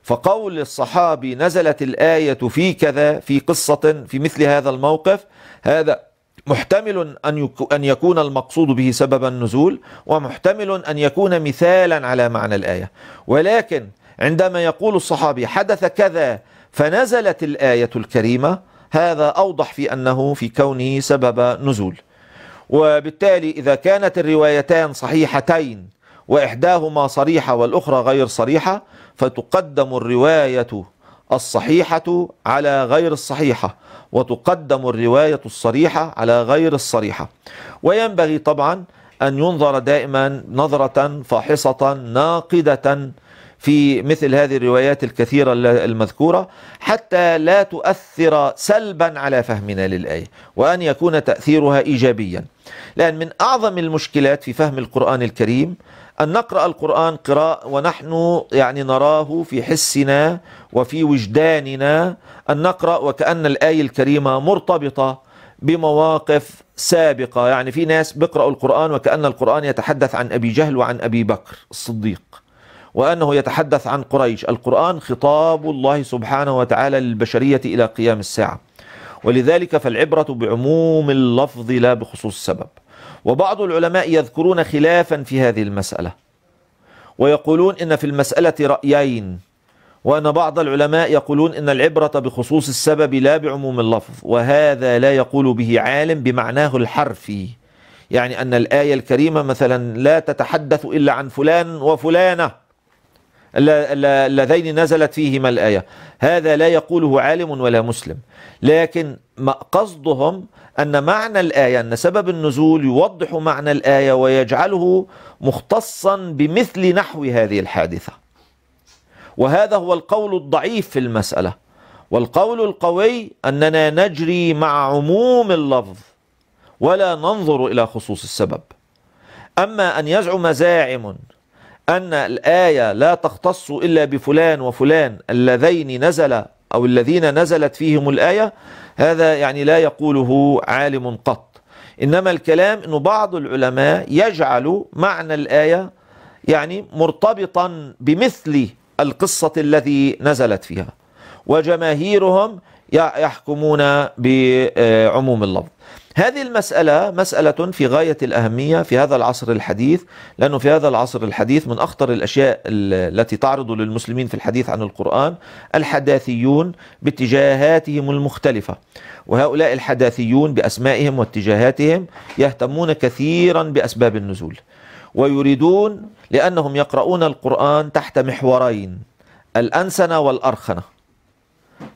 فقول الصحابي نزلت الآية في كذا في قصة في مثل هذا الموقف هذا محتمل أن أن يكون المقصود به سبب النزول ومحتمل أن يكون مثالا على معنى الآية ولكن عندما يقول الصحابي حدث كذا فنزلت الآية الكريمة هذا أوضح في أنه في كونه سبب نزول وبالتالي إذا كانت الروايتان صحيحتين وإحداهما صريحة والأخرى غير صريحة فتقدم الرواية الصحيحة على غير الصحيحة وتقدم الرواية الصريحة على غير الصريحة وينبغي طبعا أن ينظر دائما نظرة فاحصة ناقدة في مثل هذه الروايات الكثيرة المذكورة حتى لا تؤثر سلبا على فهمنا للآية وأن يكون تأثيرها إيجابيا لأن من أعظم المشكلات في فهم القرآن الكريم أن نقرأ القرآن قراء ونحن يعني نراه في حسنا وفي وجداننا أن نقرأ وكأن الآية الكريمة مرتبطة بمواقف سابقة يعني في ناس بيقرأوا القرآن وكأن القرآن يتحدث عن أبي جهل وعن أبي بكر الصديق وأنه يتحدث عن قريش القرآن خطاب الله سبحانه وتعالى للبشرية إلى قيام الساعة ولذلك فالعبرة بعموم اللفظ لا بخصوص السبب وبعض العلماء يذكرون خلافا في هذه المسألة ويقولون إن في المسألة رأيين وأن بعض العلماء يقولون إن العبرة بخصوص السبب لا بعموم اللفظ وهذا لا يقول به عالم بمعناه الحرفي يعني أن الآية الكريمة مثلا لا تتحدث إلا عن فلان وفلانة اللذين نزلت فيهما الآية هذا لا يقوله عالم ولا مسلم لكن قصدهم أن معنى الآية أن سبب النزول يوضح معنى الآية ويجعله مختصا بمثل نحو هذه الحادثة وهذا هو القول الضعيف في المسألة والقول القوي أننا نجري مع عموم اللفظ ولا ننظر إلى خصوص السبب أما أن يزعم زاعم أن الآية لا تختص إلا بفلان وفلان اللذين نزل أو الذين نزلت فيهم الآية هذا يعني لا يقوله عالم قط إنما الكلام أن بعض العلماء يجعل معنى الآية يعني مرتبطا بمثل القصة التي نزلت فيها وجماهيرهم يحكمون بعموم اللفظ هذه المسألة مسألة في غاية الأهمية في هذا العصر الحديث لأنه في هذا العصر الحديث من أخطر الأشياء التي تعرض للمسلمين في الحديث عن القرآن الحداثيون باتجاهاتهم المختلفة وهؤلاء الحداثيون بأسمائهم واتجاهاتهم يهتمون كثيرا بأسباب النزول ويريدون لأنهم يقرؤون القرآن تحت محورين الأنسنة والأرخنة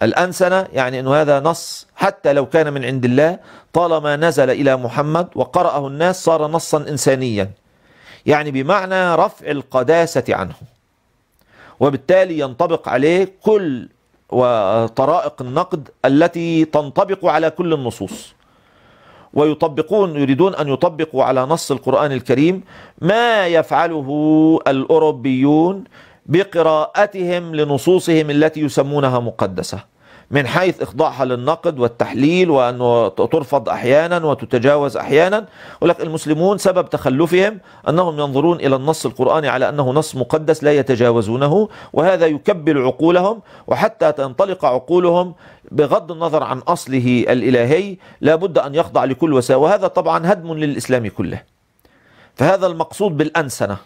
الأنسنة يعني أنه هذا نص حتى لو كان من عند الله طالما نزل إلى محمد وقرأه الناس صار نصا إنسانيا يعني بمعنى رفع القداسة عنه وبالتالي ينطبق عليه كل وطرائق النقد التي تنطبق على كل النصوص ويطبقون يريدون أن يطبقوا على نص القرآن الكريم ما يفعله الأوروبيون بقراءتهم لنصوصهم التي يسمونها مقدسة من حيث إخضاعها للنقد والتحليل وأنه ترفض أحيانا وتتجاوز أحيانا ولك المسلمون سبب تخلفهم أنهم ينظرون إلى النص القرآني على أنه نص مقدس لا يتجاوزونه وهذا يكبل عقولهم وحتى تنطلق عقولهم بغض النظر عن أصله الإلهي لابد أن يخضع لكل وساوة وهذا طبعا هدم للإسلام كله فهذا المقصود بالأنسنة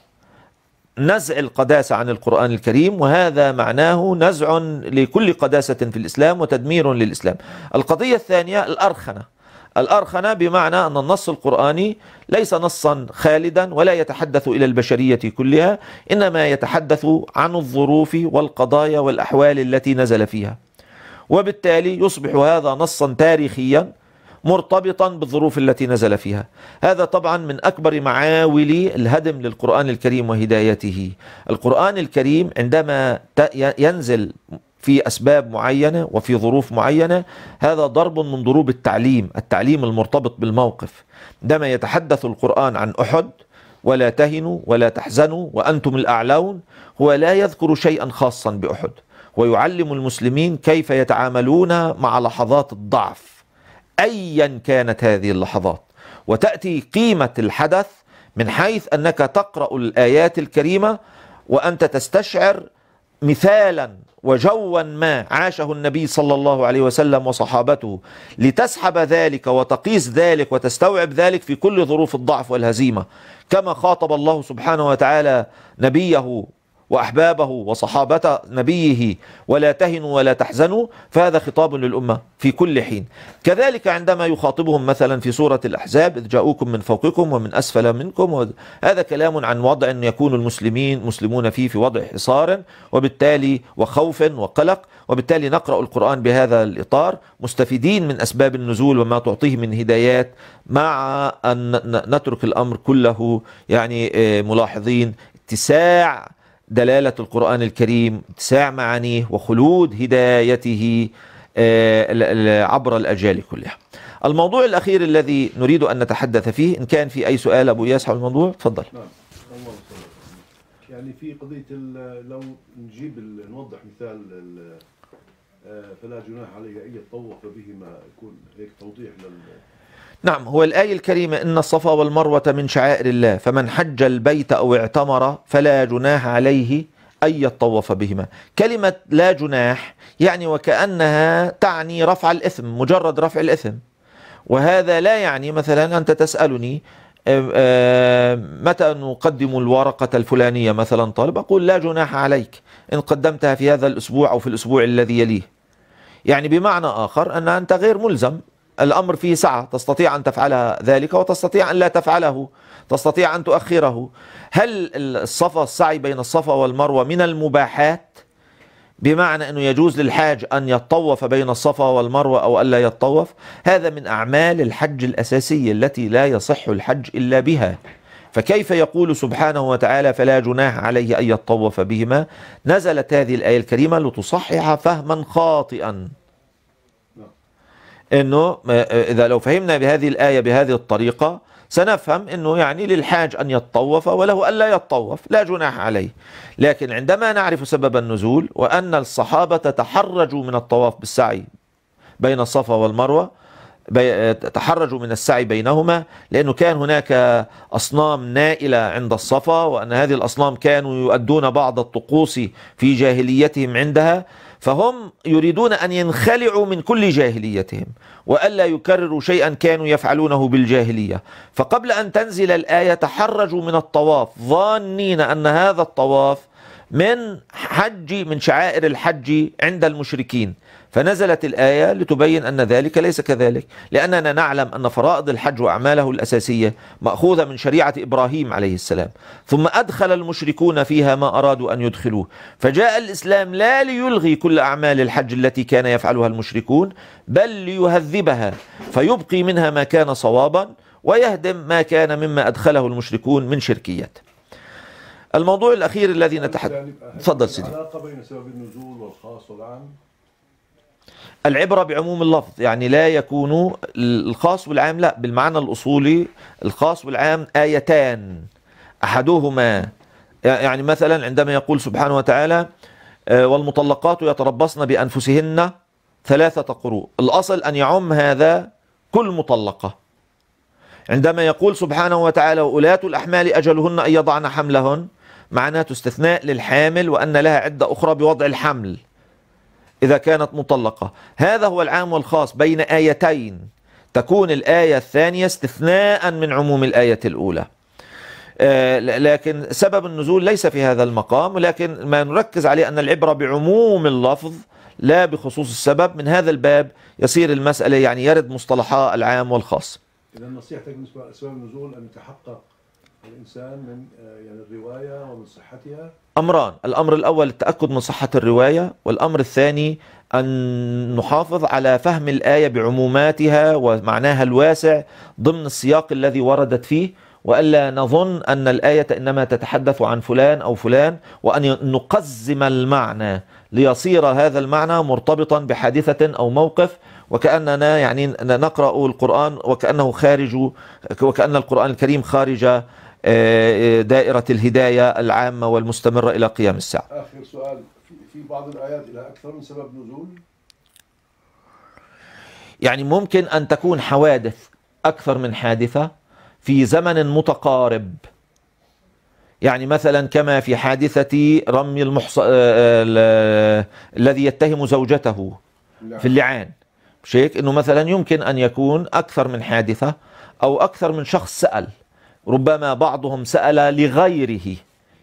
نزع القداسة عن القرآن الكريم وهذا معناه نزع لكل قداسة في الإسلام وتدمير للإسلام القضية الثانية الأرخنة الأرخنة بمعنى أن النص القرآني ليس نصا خالدا ولا يتحدث إلى البشرية كلها إنما يتحدث عن الظروف والقضايا والأحوال التي نزل فيها وبالتالي يصبح هذا نصا تاريخيا مرتبطا بالظروف التي نزل فيها هذا طبعا من أكبر معاول الهدم للقرآن الكريم وهدايته القرآن الكريم عندما ينزل في أسباب معينة وفي ظروف معينة هذا ضرب من ضروب التعليم التعليم المرتبط بالموقف عندما يتحدث القرآن عن أحد ولا تهنوا ولا تحزنوا وأنتم الأعلون هو لا يذكر شيئا خاصا بأحد ويعلم المسلمين كيف يتعاملون مع لحظات الضعف ايا كانت هذه اللحظات وتاتي قيمه الحدث من حيث انك تقرا الايات الكريمه وانت تستشعر مثالا وجوا ما عاشه النبي صلى الله عليه وسلم وصحابته لتسحب ذلك وتقيس ذلك وتستوعب ذلك في كل ظروف الضعف والهزيمه كما خاطب الله سبحانه وتعالى نبيه وأحبابه وصحابة نبيه ولا تهنوا ولا تحزنوا فهذا خطاب للأمة في كل حين كذلك عندما يخاطبهم مثلا في سورة الأحزاب إذ جاءوكم من فوقكم ومن أسفل منكم هذا كلام عن وضع يكون المسلمين مسلمون فيه في وضع حصار وبالتالي وخوف وقلق وبالتالي نقرأ القرآن بهذا الإطار مستفيدين من أسباب النزول وما تعطيه من هدايات مع أن نترك الأمر كله يعني آه، ملاحظين اتساع دلالة القرآن الكريم اتساع معانيه وخلود هدايته آه، عبر الأجيال كلها الموضوع الأخير الذي نريد أن نتحدث فيه إن كان في أي سؤال أبو ياس حول الموضوع تفضل نعم. يعني في قضية لو نجيب نوضح مثال آه، فلا جناح عليه أي تطوف بهما يكون هيك توضيح لل نعم هو الآية الكريمة إن الصفا والمروة من شعائر الله فمن حج البيت أو اعتمر فلا جناح عليه أن يطوف بهما كلمة لا جناح يعني وكأنها تعني رفع الإثم مجرد رفع الإثم وهذا لا يعني مثلا أنت تسألني آه، آه، متى نقدم الورقة الفلانية مثلا طالب أقول لا جناح عليك إن قدمتها في هذا الأسبوع أو في الأسبوع الذي يليه يعني بمعنى آخر أن أنت غير ملزم الأمر فيه سعة تستطيع أن تفعل ذلك وتستطيع أن لا تفعله تستطيع أن تؤخره هل الصفا السعي بين الصفا والمروة من المباحات بمعنى أنه يجوز للحاج أن يتطوف بين الصفا والمروة أو ألا يتطوف؟ هذا من أعمال الحج الأساسية التي لا يصح الحج إلا بها فكيف يقول سبحانه وتعالى فلا جناح عليه أن يتطوف بهما نزلت هذه الآية الكريمة لتصحح فهما خاطئا انه اذا لو فهمنا بهذه الايه بهذه الطريقه سنفهم انه يعني للحاج ان يتطوف وله الا يتطوف لا جناح عليه لكن عندما نعرف سبب النزول وان الصحابه تحرجوا من الطواف بالسعي بين الصفا والمروه تحرجوا من السعي بينهما لأنه كان هناك أصنام نائلة عند الصفا وأن هذه الأصنام كانوا يؤدون بعض الطقوس في جاهليتهم عندها فهم يريدون أن ينخلعوا من كل جاهليتهم وألا يكرروا شيئا كانوا يفعلونه بالجاهلية فقبل أن تنزل الآية تحرجوا من الطواف ظانين أن هذا الطواف من حج من شعائر الحج عند المشركين فنزلت الآية لتبين أن ذلك ليس كذلك لأننا نعلم أن فرائض الحج وأعماله الأساسية مأخوذة من شريعة إبراهيم عليه السلام ثم أدخل المشركون فيها ما أرادوا أن يدخلوه فجاء الإسلام لا ليلغي كل أعمال الحج التي كان يفعلها المشركون بل ليهذبها فيبقي منها ما كان صوابا ويهدم ما كان مما أدخله المشركون من شركيات الموضوع الأخير الذي نتحدث يعني تفضل سيدي العلاقة بين سبب النزول والخاص والعام العبرة بعموم اللفظ يعني لا يكون الخاص والعام لا بالمعنى الأصولي الخاص والعام آيتان أحدهما يعني مثلا عندما يقول سبحانه وتعالى آه، والمطلقات يتربصن بأنفسهن ثلاثة قروء الأصل أن يعم هذا كل مطلقة عندما يقول سبحانه وتعالى وأولاة الأحمال أجلهن أن يضعن حملهن معناته استثناء للحامل وأن لها عدة أخرى بوضع الحمل إذا كانت مطلقة هذا هو العام والخاص بين آيتين تكون الآية الثانية استثناء من عموم الآية الأولى آه، لكن سبب النزول ليس في هذا المقام لكن ما نركز عليه أن العبرة بعموم اللفظ لا بخصوص السبب من هذا الباب يصير المسألة يعني يرد مصطلحاء العام والخاص إذا نصيحتك بالنسبة لأسباب النزول أن يتحقق الإنسان من آه، يعني الرواية ومن صحتها أمران الأمر الأول التأكد من صحة الرواية والأمر الثاني أن نحافظ على فهم الآية بعموماتها ومعناها الواسع ضمن السياق الذي وردت فيه والا نظن ان الايه انما تتحدث عن فلان او فلان وان نقزم المعنى ليصير هذا المعنى مرتبطا بحادثه او موقف وكاننا يعني نقرا القران وكانه خارج وكان القران الكريم خارج آه، آه، دائرة الهداية العامة والمستمرة إلى قيام الساعة آخر سؤال في بعض الآيات لها أكثر من سبب نزول يعني ممكن أن تكون حوادث أكثر من حادثة في زمن متقارب يعني مثلا كما في حادثة رمي المحص... آه، الذي يتهم زوجته في اللعان مش هيك انه مثلا يمكن ان يكون اكثر من حادثة او اكثر من شخص سأل ربما بعضهم سأل لغيره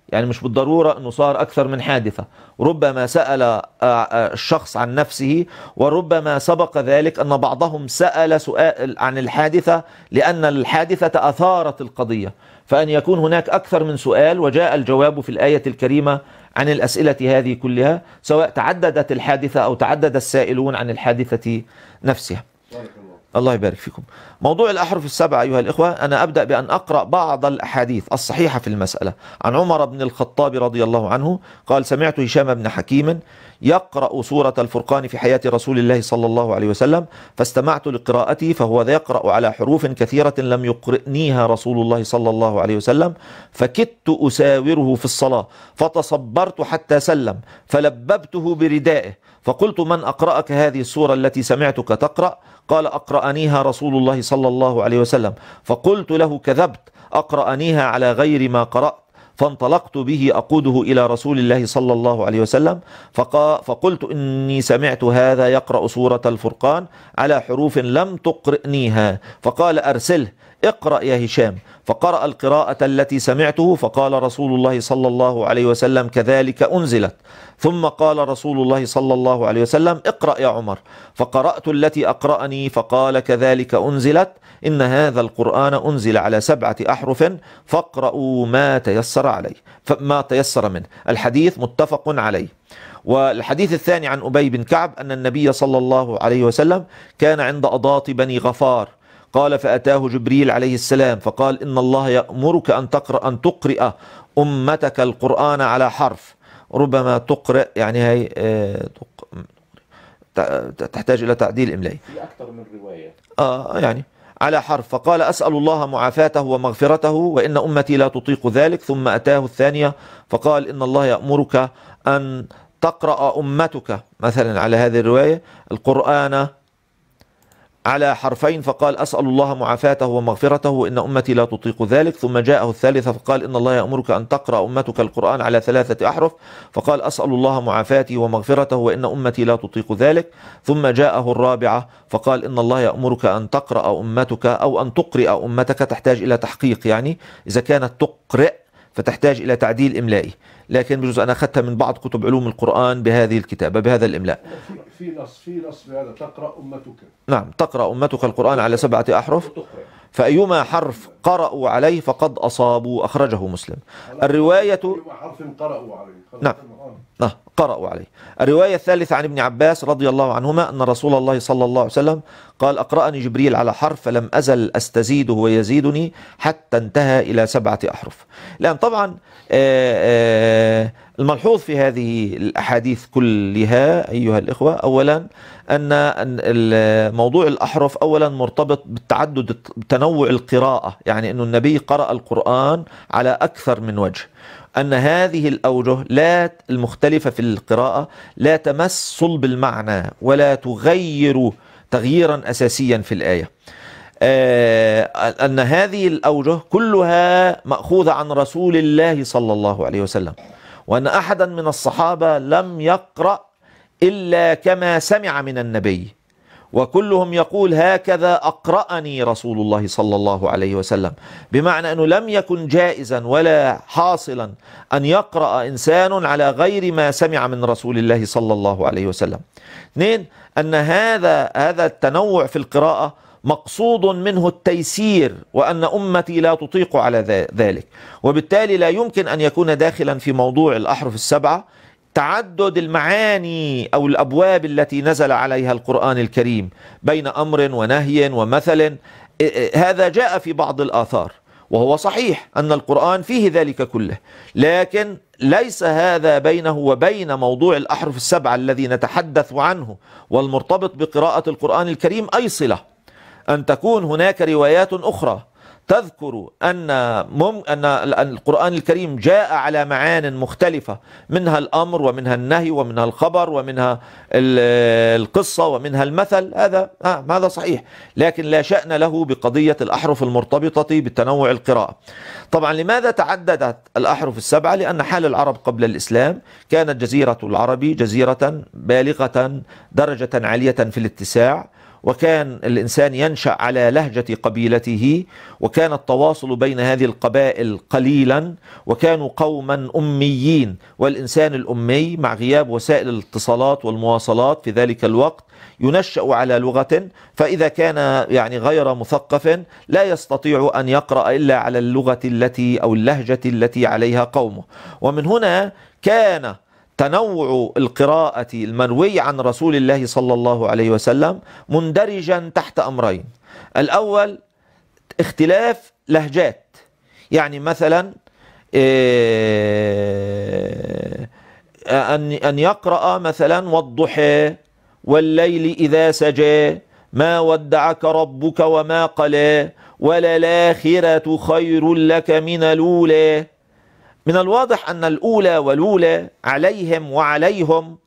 يعني مش بالضرورة أنه صار أكثر من حادثة ربما سأل آه، آه، الشخص عن نفسه وربما سبق ذلك أن بعضهم سأل سؤال عن الحادثة لأن الحادثة أثارت القضية فأن يكون هناك أكثر من سؤال وجاء الجواب في الآية الكريمة عن الأسئلة هذه كلها سواء تعددت الحادثة أو تعدد السائلون عن الحادثة نفسها الله يبارك فيكم موضوع الأحرف السبعة أيها الإخوة أنا أبدأ بأن أقرأ بعض الأحاديث الصحيحة في المسألة عن عمر بن الخطاب رضي الله عنه قال سمعت هشام بن حكيم يقرأ سورة الفرقان في حياة رسول الله صلى الله عليه وسلم فاستمعت لقراءته فهو يقرأ على حروف كثيرة لم يقرئنيها رسول الله صلى الله عليه وسلم فكدت أساوره في الصلاة فتصبرت حتى سلم فلببته بردائه فقلت من أقرأك هذه السورة التي سمعتك تقرأ قال أقرأنيها رسول الله صلى الله عليه وسلم فقلت له كذبت أقرأنيها على غير ما قرأت فانطلقت به أقوده إلى رسول الله صلى الله عليه وسلم فقلت إني سمعت هذا يقرأ سورة الفرقان على حروف لم تقرئنيها فقال أرسله اقرأ يا هشام فقرأ القراءة التي سمعته فقال رسول الله صلى الله عليه وسلم كذلك أنزلت ثم قال رسول الله صلى الله عليه وسلم اقرأ يا عمر فقرأت التي أقرأني فقال كذلك أنزلت إن هذا القرآن أنزل على سبعة أحرف فاقرأوا ما تيسر عليه فما تيسر منه الحديث متفق عليه والحديث الثاني عن أبي بن كعب أن النبي صلى الله عليه وسلم كان عند أضاط بني غفار قال فأتاه جبريل عليه السلام فقال إن الله يأمرك أن تقرأ أن تقرأ أمتك القرآن على حرف ربما تقرأ يعني هي آه، تحتاج إلى تعديل إملائي في أكثر من رواية آه،, آه يعني على حرف فقال أسأل الله معافاته ومغفرته وإن أمتي لا تطيق ذلك ثم أتاه الثانية فقال إن الله يأمرك أن تقرأ أمتك مثلا على هذه الرواية القرآن على حرفين فقال أسأل الله معافاته ومغفرته وإن أمتي لا تطيق ذلك ثم جاءه الثالثة فقال إن الله يأمرك أن تقرأ أمتك القرآن على ثلاثة أحرف فقال أسأل الله معافاتي ومغفرته وإن أمتي لا تطيق ذلك ثم جاءه الرابعة فقال إن الله يأمرك أن تقرأ أمتك أو أن تقرئ أمتك تحتاج إلى تحقيق يعني إذا كانت تقرئ فتحتاج إلى تعديل إملائي لكن بجوز أنا أخذتها من بعض كتب علوم القرآن بهذه الكتابة بهذا الإملاء في نص في نص بهذا تقرأ أمتك نعم تقرأ أمتك القرآن على سبعة أحرف فأيما حرف قرأوا عليه فقد أصابوا أخرجه مسلم الرواية حرف قرأوا عليه نعم قرأوا عليه الرواية الثالثة عن ابن عباس رضي الله عنهما أن رسول الله صلى الله عليه وسلم قال أقرأني جبريل على حرف فلم أزل أستزيده ويزيدني حتى انتهى إلى سبعة أحرف الآن طبعا آه، آه، الملحوظ في هذه الأحاديث كلها أيها الإخوة أولا أن موضوع الأحرف أولا مرتبط بالتعدد تنوع القراءة يعني أن النبي قرأ القرآن على أكثر من وجه أن هذه الأوجه لا المختلفة في القراءة لا تمس صلب المعنى ولا تغير تغييرا أساسيا في الآية آه، أن هذه الأوجه كلها مأخوذة عن رسول الله صلى الله عليه وسلم وأن أحدا من الصحابة لم يقرأ إلا كما سمع من النبي وكلهم يقول هكذا أقرأني رسول الله صلى الله عليه وسلم بمعنى أنه لم يكن جائزا ولا حاصلا أن يقرأ إنسان على غير ما سمع من رسول الله صلى الله عليه وسلم اثنين أن هذا هذا التنوع في القراءة مقصود منه التيسير وأن أمتي لا تطيق على ذلك وبالتالي لا يمكن أن يكون داخلا في موضوع الأحرف السبعة تعدد المعاني أو الأبواب التي نزل عليها القرآن الكريم بين أمر ونهي ومثل هذا جاء في بعض الآثار وهو صحيح أن القرآن فيه ذلك كله لكن ليس هذا بينه وبين موضوع الأحرف السبعة الذي نتحدث عنه والمرتبط بقراءة القرآن الكريم أي صلة أن تكون هناك روايات أخرى تذكر أن, مم أن القرآن الكريم جاء على معان مختلفة منها الأمر ومنها النهي ومنها الخبر ومنها القصة ومنها المثل هذا آه هذا صحيح لكن لا شأن له بقضية الأحرف المرتبطة بالتنوع القراءة طبعا لماذا تعددت الأحرف السبعة لأن حال العرب قبل الإسلام كانت جزيرة العربي جزيرة بالغة درجة عالية في الاتساع وكان الإنسان ينشأ على لهجة قبيلته وكان التواصل بين هذه القبائل قليلا وكانوا قوما أميين والإنسان الأمي مع غياب وسائل الاتصالات والمواصلات في ذلك الوقت ينشأ على لغة فإذا كان يعني غير مثقف لا يستطيع أن يقرأ إلا على اللغة التي أو اللهجة التي عليها قومه ومن هنا كان تنوع القراءة المروي عن رسول الله صلى الله عليه وسلم مندرجا تحت أمرين الأول اختلاف لهجات يعني مثلا آه، أن أن يقرأ مثلا والضحى والليل إذا سجى ما ودعك ربك وما قلى وللآخرة خير لك من الأولى من الواضح أن الأولى والأولى عليهم وعليهم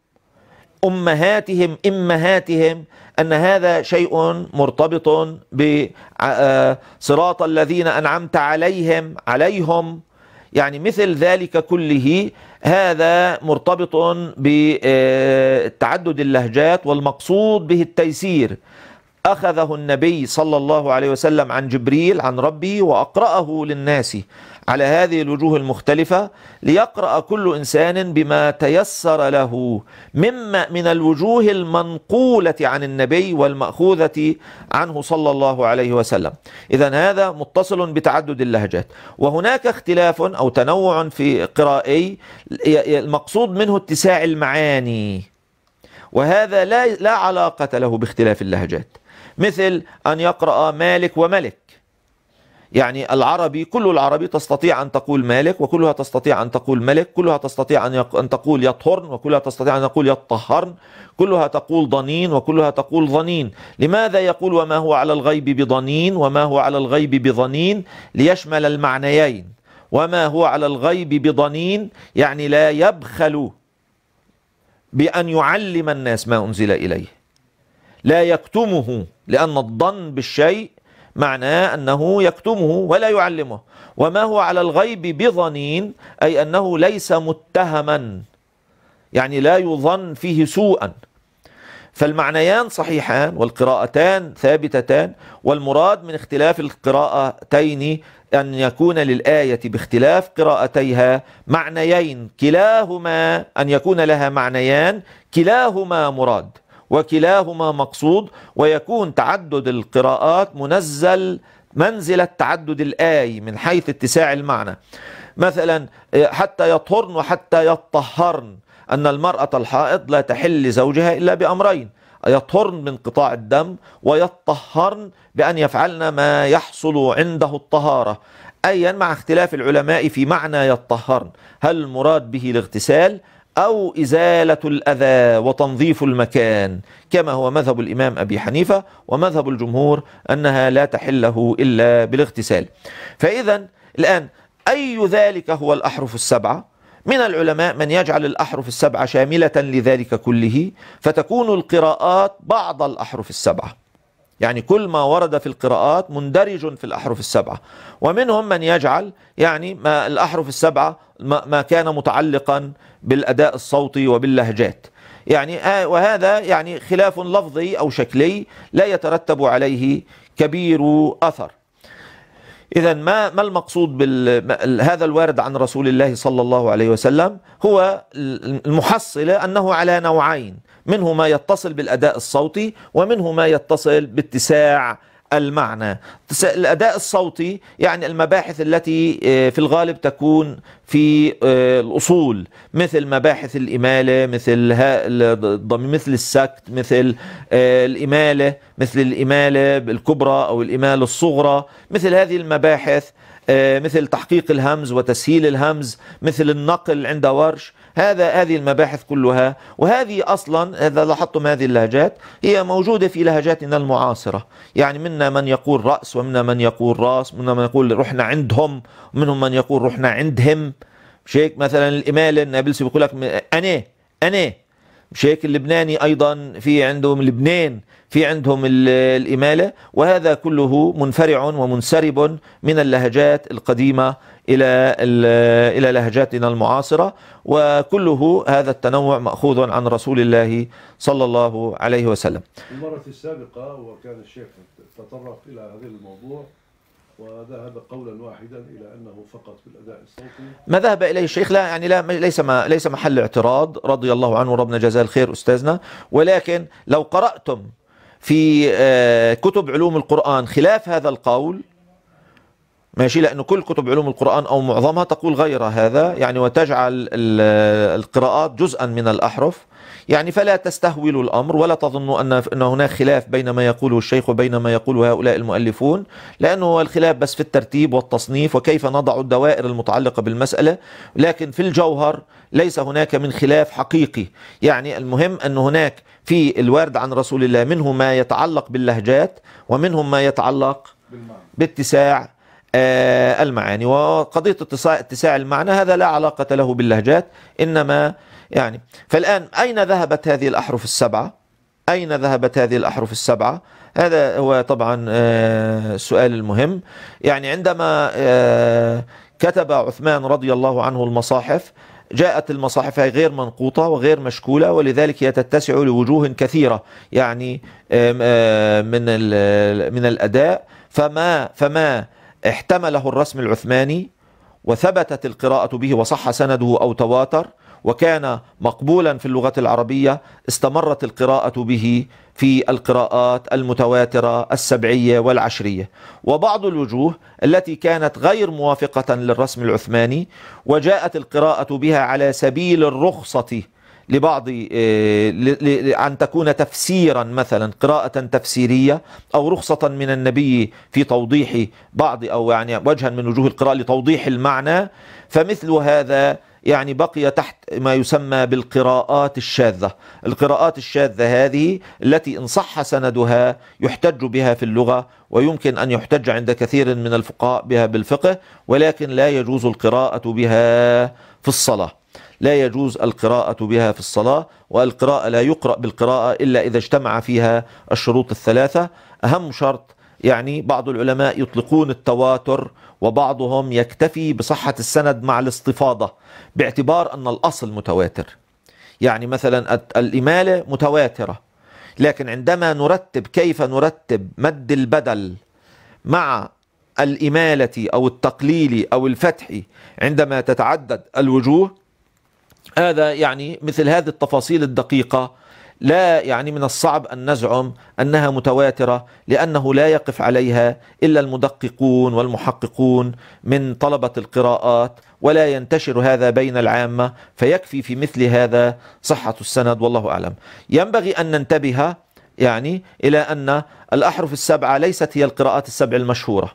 أمهاتهم إمهاتهم أن هذا شيء مرتبط بصراط آه، الذين أنعمت عليهم عليهم يعني مثل ذلك كله هذا مرتبط بتعدد آه، اللهجات والمقصود به التيسير أخذه النبي صلى الله عليه وسلم عن جبريل عن ربه وأقرأه للناس على هذه الوجوه المختلفة ليقرأ كل إنسان بما تيسر له مما من الوجوه المنقولة عن النبي والمأخوذة عنه صلى الله عليه وسلم إذا هذا متصل بتعدد اللهجات وهناك اختلاف أو تنوع في قرائي المقصود منه اتساع المعاني وهذا لا, لا علاقة له باختلاف اللهجات مثل أن يقرأ مالك وملك يعني العربي كل العربي تستطيع أن تقول مالك وكلها تستطيع أن تقول ملك كلها تستطيع أن تقول يطهرن وكلها تستطيع أن تقول يطهرن كلها تقول ضنين وكلها تقول ظنين لماذا يقول وما هو على الغيب بضنين وما هو على الغيب بظنين ليشمل المعنيين وما هو على الغيب بضنين يعني لا يبخل بأن يعلم الناس ما أنزل إليه لا يكتمه لأن الضن بالشيء معناه أنه يكتمه ولا يعلمه وما هو على الغيب بظنين أي أنه ليس متهما يعني لا يظن فيه سوءا فالمعنيان صحيحان والقراءتان ثابتتان والمراد من اختلاف القراءتين أن يكون للآية باختلاف قراءتيها معنيين كلاهما أن يكون لها معنيان كلاهما مراد وكلاهما مقصود ويكون تعدد القراءات منزل منزلة تعدد الآي من حيث اتساع المعنى مثلا حتى يطهرن وحتى يطهرن أن المرأة الحائض لا تحل لزوجها إلا بأمرين يطهرن من قطاع الدم ويطهرن بأن يفعلن ما يحصل عنده الطهارة أيا مع اختلاف العلماء في معنى يطهرن هل المراد به الاغتسال أو إزالة الأذى وتنظيف المكان كما هو مذهب الإمام أبي حنيفة ومذهب الجمهور أنها لا تحله إلا بالاغتسال فإذا الآن أي ذلك هو الأحرف السبعة من العلماء من يجعل الأحرف السبعة شاملة لذلك كله فتكون القراءات بعض الأحرف السبعة يعني كل ما ورد في القراءات مندرج في الأحرف السبعة ومنهم من يجعل يعني ما الأحرف السبعة ما كان متعلقا بالأداء الصوتي وباللهجات يعني وهذا يعني خلاف لفظي أو شكلي لا يترتب عليه كبير أثر إذا ما ما المقصود بال هذا الوارد عن رسول الله صلى الله عليه وسلم هو المحصلة أنه على نوعين منه ما يتصل بالأداء الصوتي ومنه ما يتصل باتساع المعنى الأداء الصوتي يعني المباحث التي آه، في الغالب تكون في آه، الأصول مثل مباحث الإمالة مثل مثل السكت مثل آه، الإمالة مثل الإمالة الكبرى أو الإمالة الصغرى مثل هذه المباحث مثل تحقيق الهمز وتسهيل الهمز مثل النقل عند ورش هذا هذه المباحث كلها وهذه أصلا إذا لاحظتم هذه اللهجات هي موجودة في لهجاتنا المعاصرة يعني منا من يقول رأس ومنا من يقول راس منا من يقول رحنا عندهم ومنهم من يقول رحنا عندهم مش هيك مثلا الإمالة النابلسي بيقول لك أنا أنا شيك اللبناني أيضا في عندهم لبنان في عندهم الإمالة وهذا كله منفرع ومنسرب من اللهجات القديمة إلى إلى لهجاتنا المعاصرة وكله هذا التنوع مأخوذ عن رسول الله صلى الله عليه وسلم المرة السابقة وكان الشيخ تطرق إلى هذا الموضوع وذهب قولا واحدا الى انه فقط بالاداء الصوتي ما ذهب اليه الشيخ لا يعني لا ليس ما ليس محل اعتراض رضي الله عنه وربنا جزاه الخير استاذنا ولكن لو قراتم في آه، كتب علوم القران خلاف هذا القول ماشي لأن كل كتب علوم القرآن أو معظمها تقول غير هذا يعني وتجعل آه، القراءات جزءا من الأحرف يعني فلا تستهولوا الأمر ولا تظنوا أن, أن هناك خلاف بين ما يقوله الشيخ وبين ما يقوله هؤلاء المؤلفون لأنه هو الخلاف بس في الترتيب والتصنيف وكيف نضع الدوائر المتعلقة بالمسألة لكن في الجوهر ليس هناك من خلاف حقيقي يعني المهم أن هناك في الوارد عن رسول الله منه ما يتعلق باللهجات ومنهم ما يتعلق باتساع آه، المعاني وقضية اتساع المعنى هذا لا علاقة له باللهجات إنما يعني فالآن أين ذهبت هذه الأحرف السبعة أين ذهبت هذه الأحرف السبعة هذا هو طبعا السؤال آه، المهم يعني عندما آه، كتب عثمان رضي الله عنه المصاحف جاءت المصاحف هي غير منقوطة وغير مشكولة ولذلك هي تتسع لوجوه كثيرة يعني من من الأداء فما فما احتمله الرسم العثماني وثبتت القراءة به وصح سنده أو تواتر وكان مقبولا في اللغة العربية استمرت القراءة به في القراءات المتواترة السبعية والعشرية وبعض الوجوه التي كانت غير موافقة للرسم العثماني وجاءت القراءة بها على سبيل الرخصة لبعض آه، أن تكون تفسيرا مثلا قراءة تفسيرية أو رخصة من النبي في توضيح بعض أو يعني وجها من وجوه القراءة لتوضيح المعنى فمثل هذا يعني بقي تحت ما يسمى بالقراءات الشاذة القراءات الشاذة هذه التي إن صح سندها يحتج بها في اللغة ويمكن أن يحتج عند كثير من الفقهاء بها بالفقه ولكن لا يجوز القراءة بها في الصلاة لا يجوز القراءة بها في الصلاة والقراءة لا يقرأ بالقراءة إلا إذا اجتمع فيها الشروط الثلاثة أهم شرط يعني بعض العلماء يطلقون التواتر وبعضهم يكتفي بصحة السند مع الاستفاضة باعتبار أن الأصل متواتر يعني مثلا الإمالة متواترة لكن عندما نرتب كيف نرتب مد البدل مع الإمالة أو التقليل أو الفتح عندما تتعدد الوجوه هذا يعني مثل هذه التفاصيل الدقيقة لا يعني من الصعب أن نزعم أنها متواترة لأنه لا يقف عليها إلا المدققون والمحققون من طلبة القراءات ولا ينتشر هذا بين العامة فيكفي في مثل هذا صحة السند والله أعلم ينبغي أن ننتبه يعني إلى أن الأحرف السبعة ليست هي القراءات السبع المشهورة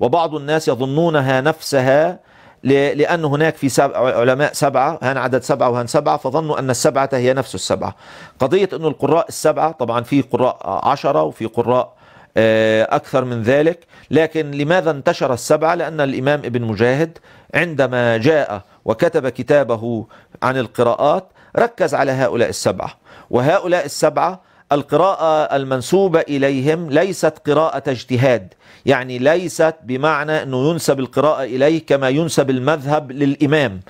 وبعض الناس يظنونها نفسها لأن هناك في سبع علماء سبعة هان عدد سبعة وهان سبعة فظنوا أن السبعة هي نفس السبعة قضية أن القراء السبعة طبعا في قراء عشرة وفي قراء آه، أكثر من ذلك لكن لماذا انتشر السبعة لأن الإمام ابن مجاهد عندما جاء وكتب كتابه عن القراءات ركز على هؤلاء السبعة وهؤلاء السبعة القراءة المنسوبة إليهم ليست قراءة اجتهاد يعني ليست بمعنى أنه ينسب القراءة إليه كما ينسب المذهب للإمام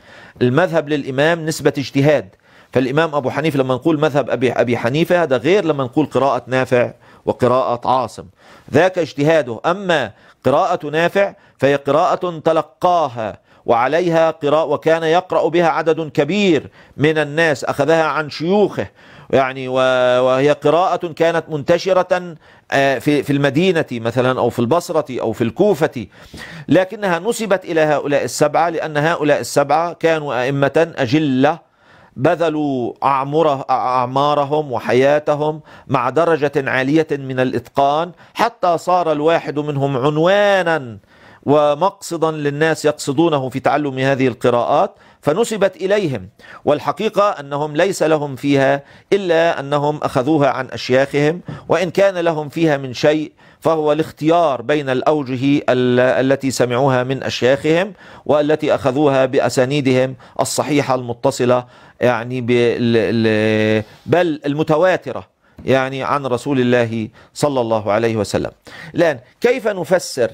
المذهب للإمام نسبة اجتهاد فالإمام أبو حنيفة لما نقول مذهب أبي, أبي حنيفة هذا غير لما نقول قراءة نافع وقراءة عاصم ذاك اجتهاده أما قراءة نافع فهي قراءة تلقاها وعليها قراءة وكان يقرأ بها عدد كبير من الناس أخذها عن شيوخه يعني وهي قراءة كانت منتشرة آه، في في المدينة مثلا أو في البصرة أو في الكوفة لكنها نسبت إلى هؤلاء السبعة لأن هؤلاء السبعة كانوا أئمة أجلة بذلوا أعمارهم وحياتهم مع درجة عالية من الإتقان حتى صار الواحد منهم عنوانا ومقصدا للناس يقصدونه في تعلم هذه القراءات فنسبت إليهم والحقيقة أنهم ليس لهم فيها إلا أنهم أخذوها عن أشياخهم وإن كان لهم فيها من شيء فهو الاختيار بين الأوجه التي سمعوها من أشياخهم والتي أخذوها بأسانيدهم الصحيحة المتصلة يعني بل المتواترة يعني عن رسول الله صلى الله عليه وسلم الآن كيف نفسر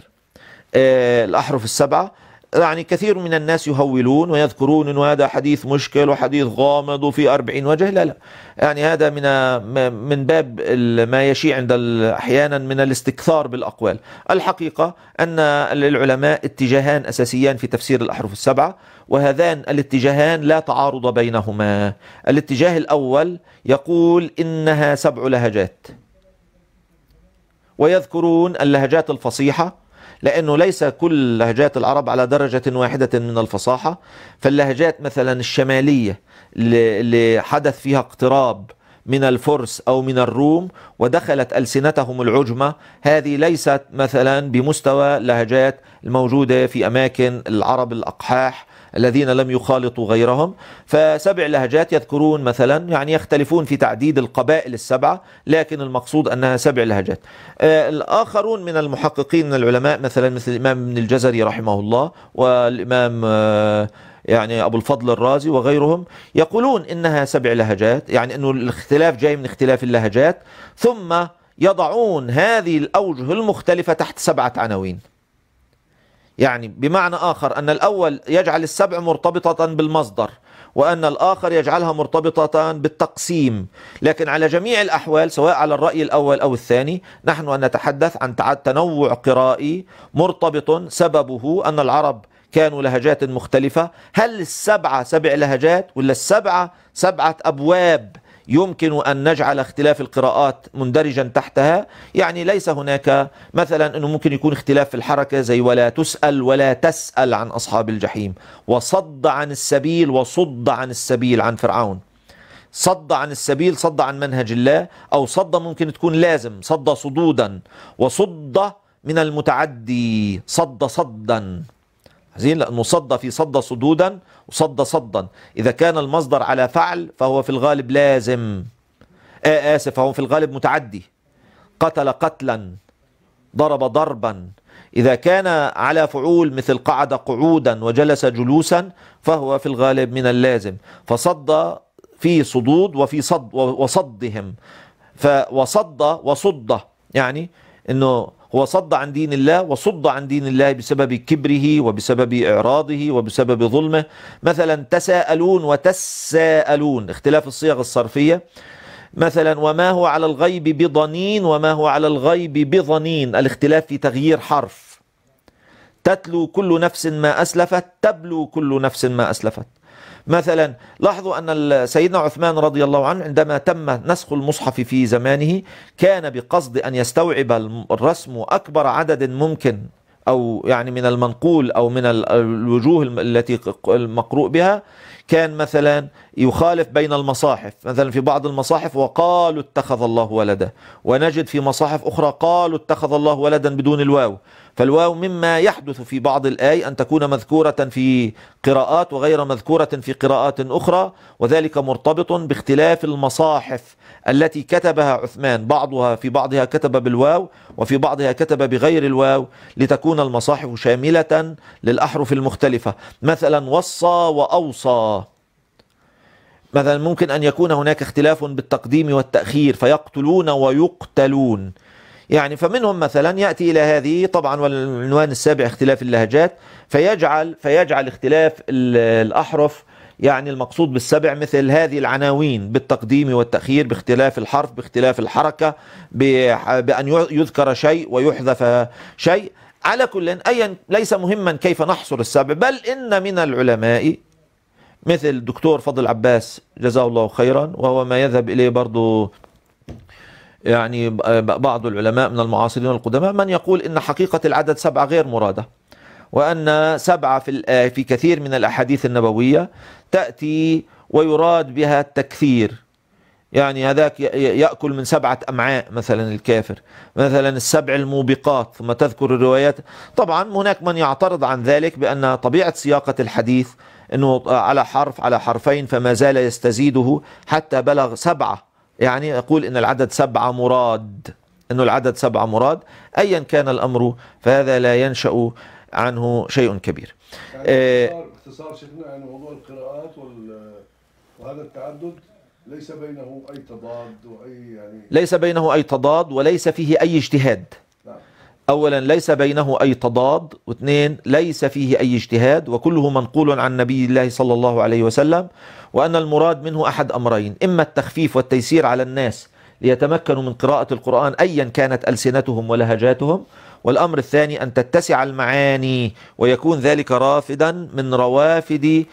آه، الأحرف السبعة يعني كثير من الناس يهولون ويذكرون أن هذا حديث مشكل وحديث غامض وفي أربعين وجه لا لا يعني هذا من من باب ما يشيع عند أحيانا من الاستكثار بالأقوال الحقيقة أن للعلماء اتجاهان أساسيان في تفسير الأحرف السبعة وهذان الاتجاهان لا تعارض بينهما الاتجاه الأول يقول إنها سبع لهجات ويذكرون اللهجات الفصيحة لأنه ليس كل لهجات العرب على درجة واحدة من الفصاحة فاللهجات مثلا الشمالية اللي حدث فيها اقتراب من الفرس أو من الروم ودخلت ألسنتهم العجمة هذه ليست مثلا بمستوى لهجات الموجودة في أماكن العرب الأقحاح الذين لم يخالطوا غيرهم فسبع لهجات يذكرون مثلا يعني يختلفون في تعديد القبائل السبعة لكن المقصود أنها سبع لهجات آه، الآخرون من المحققين من العلماء مثلا مثل الإمام ابن الجزري رحمه الله والإمام آه، يعني أبو الفضل الرازي وغيرهم يقولون إنها سبع لهجات يعني أنه الاختلاف جاي من اختلاف اللهجات ثم يضعون هذه الأوجه المختلفة تحت سبعة عناوين يعني بمعنى آخر أن الأول يجعل السبع مرتبطة بالمصدر وأن الآخر يجعلها مرتبطة بالتقسيم لكن على جميع الأحوال سواء على الرأي الأول أو الثاني نحن أن نتحدث عن تنوع قرائي مرتبط سببه أن العرب كانوا لهجات مختلفة هل السبعة سبع لهجات ولا السبعة سبعة أبواب يمكن أن نجعل اختلاف القراءات مندرجا تحتها يعني ليس هناك مثلا أنه ممكن يكون اختلاف في الحركة زي ولا تسأل ولا تسأل عن أصحاب الجحيم وصد عن السبيل وصد عن السبيل عن فرعون صد عن السبيل صد عن منهج الله أو صد ممكن تكون لازم صد صدودا وصد من المتعدي صد صدا عايزين لأنه صد في صد صدودا وصد صدا إذا كان المصدر على فعل فهو في الغالب لازم آه آسف هو في الغالب متعدي قتل قتلا ضرب ضربا إذا كان على فعول مثل قعد قعودا وجلس جلوسا فهو في الغالب من اللازم فصد في صدود وفي صد وصدهم فوصد وصد يعني أنه هو صد عن دين الله وصد عن دين الله بسبب كبره وبسبب إعراضه وبسبب ظلمه مثلا تساءلون وتساءلون اختلاف الصيغ الصرفية مثلا وما هو على الغيب بضنين وما هو على الغيب بضنين الاختلاف في تغيير حرف تتلو كل نفس ما أسلفت تبلو كل نفس ما أسلفت مثلا لاحظوا أن سيدنا عثمان رضي الله عنه عندما تم نسخ المصحف في زمانه كان بقصد أن يستوعب الرسم أكبر عدد ممكن أو يعني من المنقول أو من الوجوه التي المقروء بها كان مثلا يخالف بين المصاحف مثلا في بعض المصاحف وقالوا اتخذ الله ولدا ونجد في مصاحف أخرى قالوا اتخذ الله ولدا بدون الواو فالواو مما يحدث في بعض الآي أن تكون مذكورة في قراءات وغير مذكورة في قراءات أخرى وذلك مرتبط باختلاف المصاحف التي كتبها عثمان بعضها في بعضها كتب بالواو وفي بعضها كتب بغير الواو لتكون المصاحف شاملة للأحرف المختلفة مثلا وصى وأوصى مثلا ممكن أن يكون هناك اختلاف بالتقديم والتأخير فيقتلون ويقتلون يعني فمنهم مثلا يأتي إلى هذه طبعا والعنوان السابع اختلاف اللهجات فيجعل فيجعل اختلاف الأحرف يعني المقصود بالسبع مثل هذه العناوين بالتقديم والتأخير باختلاف الحرف باختلاف الحركة بأن يذكر شيء ويحذف شيء على كل أيا ليس مهما كيف نحصر السبع بل إن من العلماء مثل الدكتور فضل عباس جزاه الله خيرا وهو ما يذهب إليه برضو يعني بعض العلماء من المعاصرين والقدماء من يقول إن حقيقة العدد سبعة غير مرادة وأن سبعة في, آه، في كثير من الأحاديث النبوية تأتي ويراد بها التكثير يعني هذاك يأكل من سبعة أمعاء مثلا الكافر مثلا السبع الموبقات ثم تذكر الروايات طبعا هناك من يعترض عن ذلك بأن طبيعة سياقة الحديث أنه على حرف على حرفين فما زال يستزيده حتى بلغ سبعة يعني يقول أن العدد سبعة مراد أنه العدد سبعة مراد أيا كان الأمر فهذا لا ينشأ عنه شيء كبير يعني آه، اختصار باختصار شفنا أن موضوع القراءات وهذا التعدد ليس بينه أي تضاد وأي يعني ليس بينه أي تضاد وليس فيه أي اجتهاد نعم. أولا ليس بينه أي تضاد واثنين ليس فيه أي اجتهاد وكله منقول عن نبي الله صلى الله عليه وسلم وأن المراد منه أحد أمرين إما التخفيف والتيسير على الناس ليتمكنوا من قراءة القرآن أيا كانت ألسنتهم ولهجاتهم والأمر الثاني أن تتسع المعاني ويكون ذلك رافدا من روافد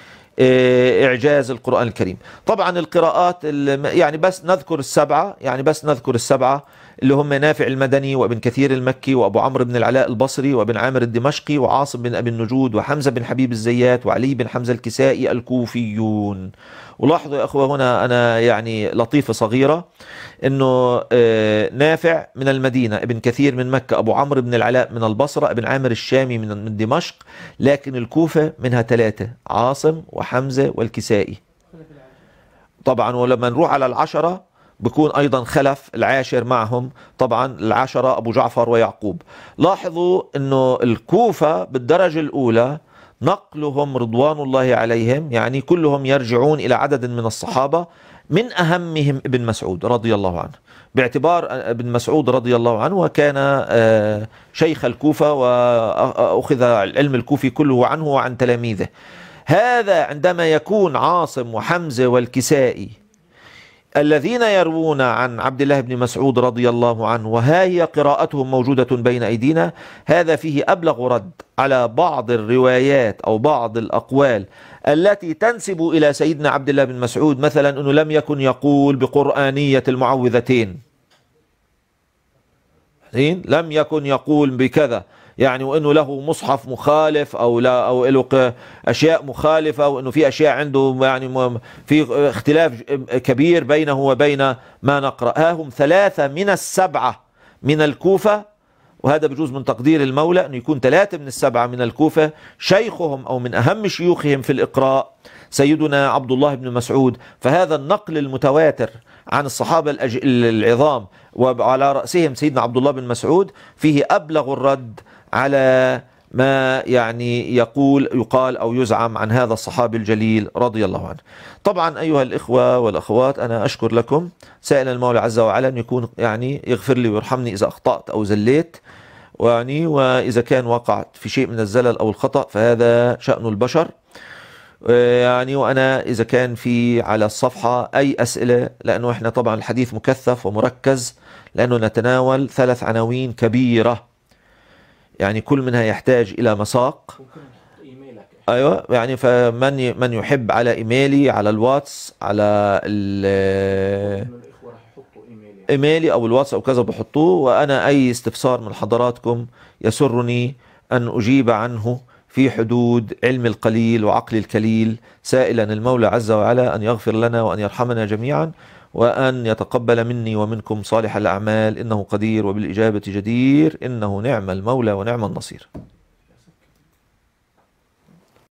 آه، إعجاز القرآن الكريم طبعا القراءات يعني بس نذكر السبعة يعني بس نذكر السبعة اللي هم نافع المدني وابن كثير المكي وابو عمرو بن العلاء البصري وابن عامر الدمشقي وعاصم بن ابي النجود وحمزه بن حبيب الزيات وعلي بن حمزه الكسائي الكوفيون ولاحظوا يا اخوه هنا انا يعني لطيفه صغيره انه آه، نافع من المدينه ابن كثير من مكه ابو عمرو بن العلاء من البصره ابن عامر الشامي من دمشق لكن الكوفه منها ثلاثه عاصم وحمزه والكسائي طبعا ولما نروح على العشره بكون أيضا خلف العاشر معهم طبعا العشرة أبو جعفر ويعقوب لاحظوا أنه الكوفة بالدرجة الأولى نقلهم رضوان الله عليهم يعني كلهم يرجعون إلى عدد من الصحابة من أهمهم ابن مسعود رضي الله عنه باعتبار ابن مسعود رضي الله عنه وكان آه، شيخ الكوفة وأخذ العلم الكوفي كله عنه وعن تلاميذه هذا عندما يكون عاصم وحمزة والكسائي الذين يروون عن عبد الله بن مسعود رضي الله عنه وها هي قراءتهم موجودة بين أيدينا هذا فيه أبلغ رد على بعض الروايات أو بعض الأقوال التي تنسب إلى سيدنا عبد الله بن مسعود مثلا أنه لم يكن يقول بقرآنية المعوذتين لم يكن يقول بكذا يعني وانه له مصحف مخالف او لا او له اشياء مخالفه وانه في اشياء عنده يعني في اختلاف كبير بينه وبين ما نقرا ها هم ثلاثه من السبعه من الكوفه وهذا بجوز من تقدير المولى انه يكون ثلاثه من السبعه من الكوفه شيخهم او من اهم شيوخهم في الاقراء سيدنا عبد الله بن مسعود فهذا النقل المتواتر عن الصحابة العظام وعلى رأسهم سيدنا عبد الله بن مسعود فيه أبلغ الرد على ما يعني يقول يقال أو يزعم عن هذا الصحابي الجليل رضي الله عنه طبعا أيها الإخوة والأخوات أنا أشكر لكم سائل المولى عز وعلا أن يكون يعني يغفر لي ويرحمني إذا أخطأت أو زليت يعني وإذا كان وقعت في شيء من الزلل أو الخطأ فهذا شأن البشر يعني وأنا إذا كان في على الصفحة أي أسئلة لأنه إحنا طبعا الحديث مكثف ومركز لأنه نتناول ثلاث عناوين كبيرة يعني كل منها يحتاج إلى مساق ايوه يعني فمن من يحب على ايميلي على الواتس على ال ايميلي او الواتس او كذا بحطوه وانا اي استفسار من حضراتكم يسرني ان اجيب عنه في حدود علم القليل وعقل الكليل سائلا المولى عز وعلا ان يغفر لنا وان يرحمنا جميعا وأن يتقبل مني ومنكم صالح الأعمال إنه قدير وبالإجابة جدير إنه نعم المولى ونعم النصير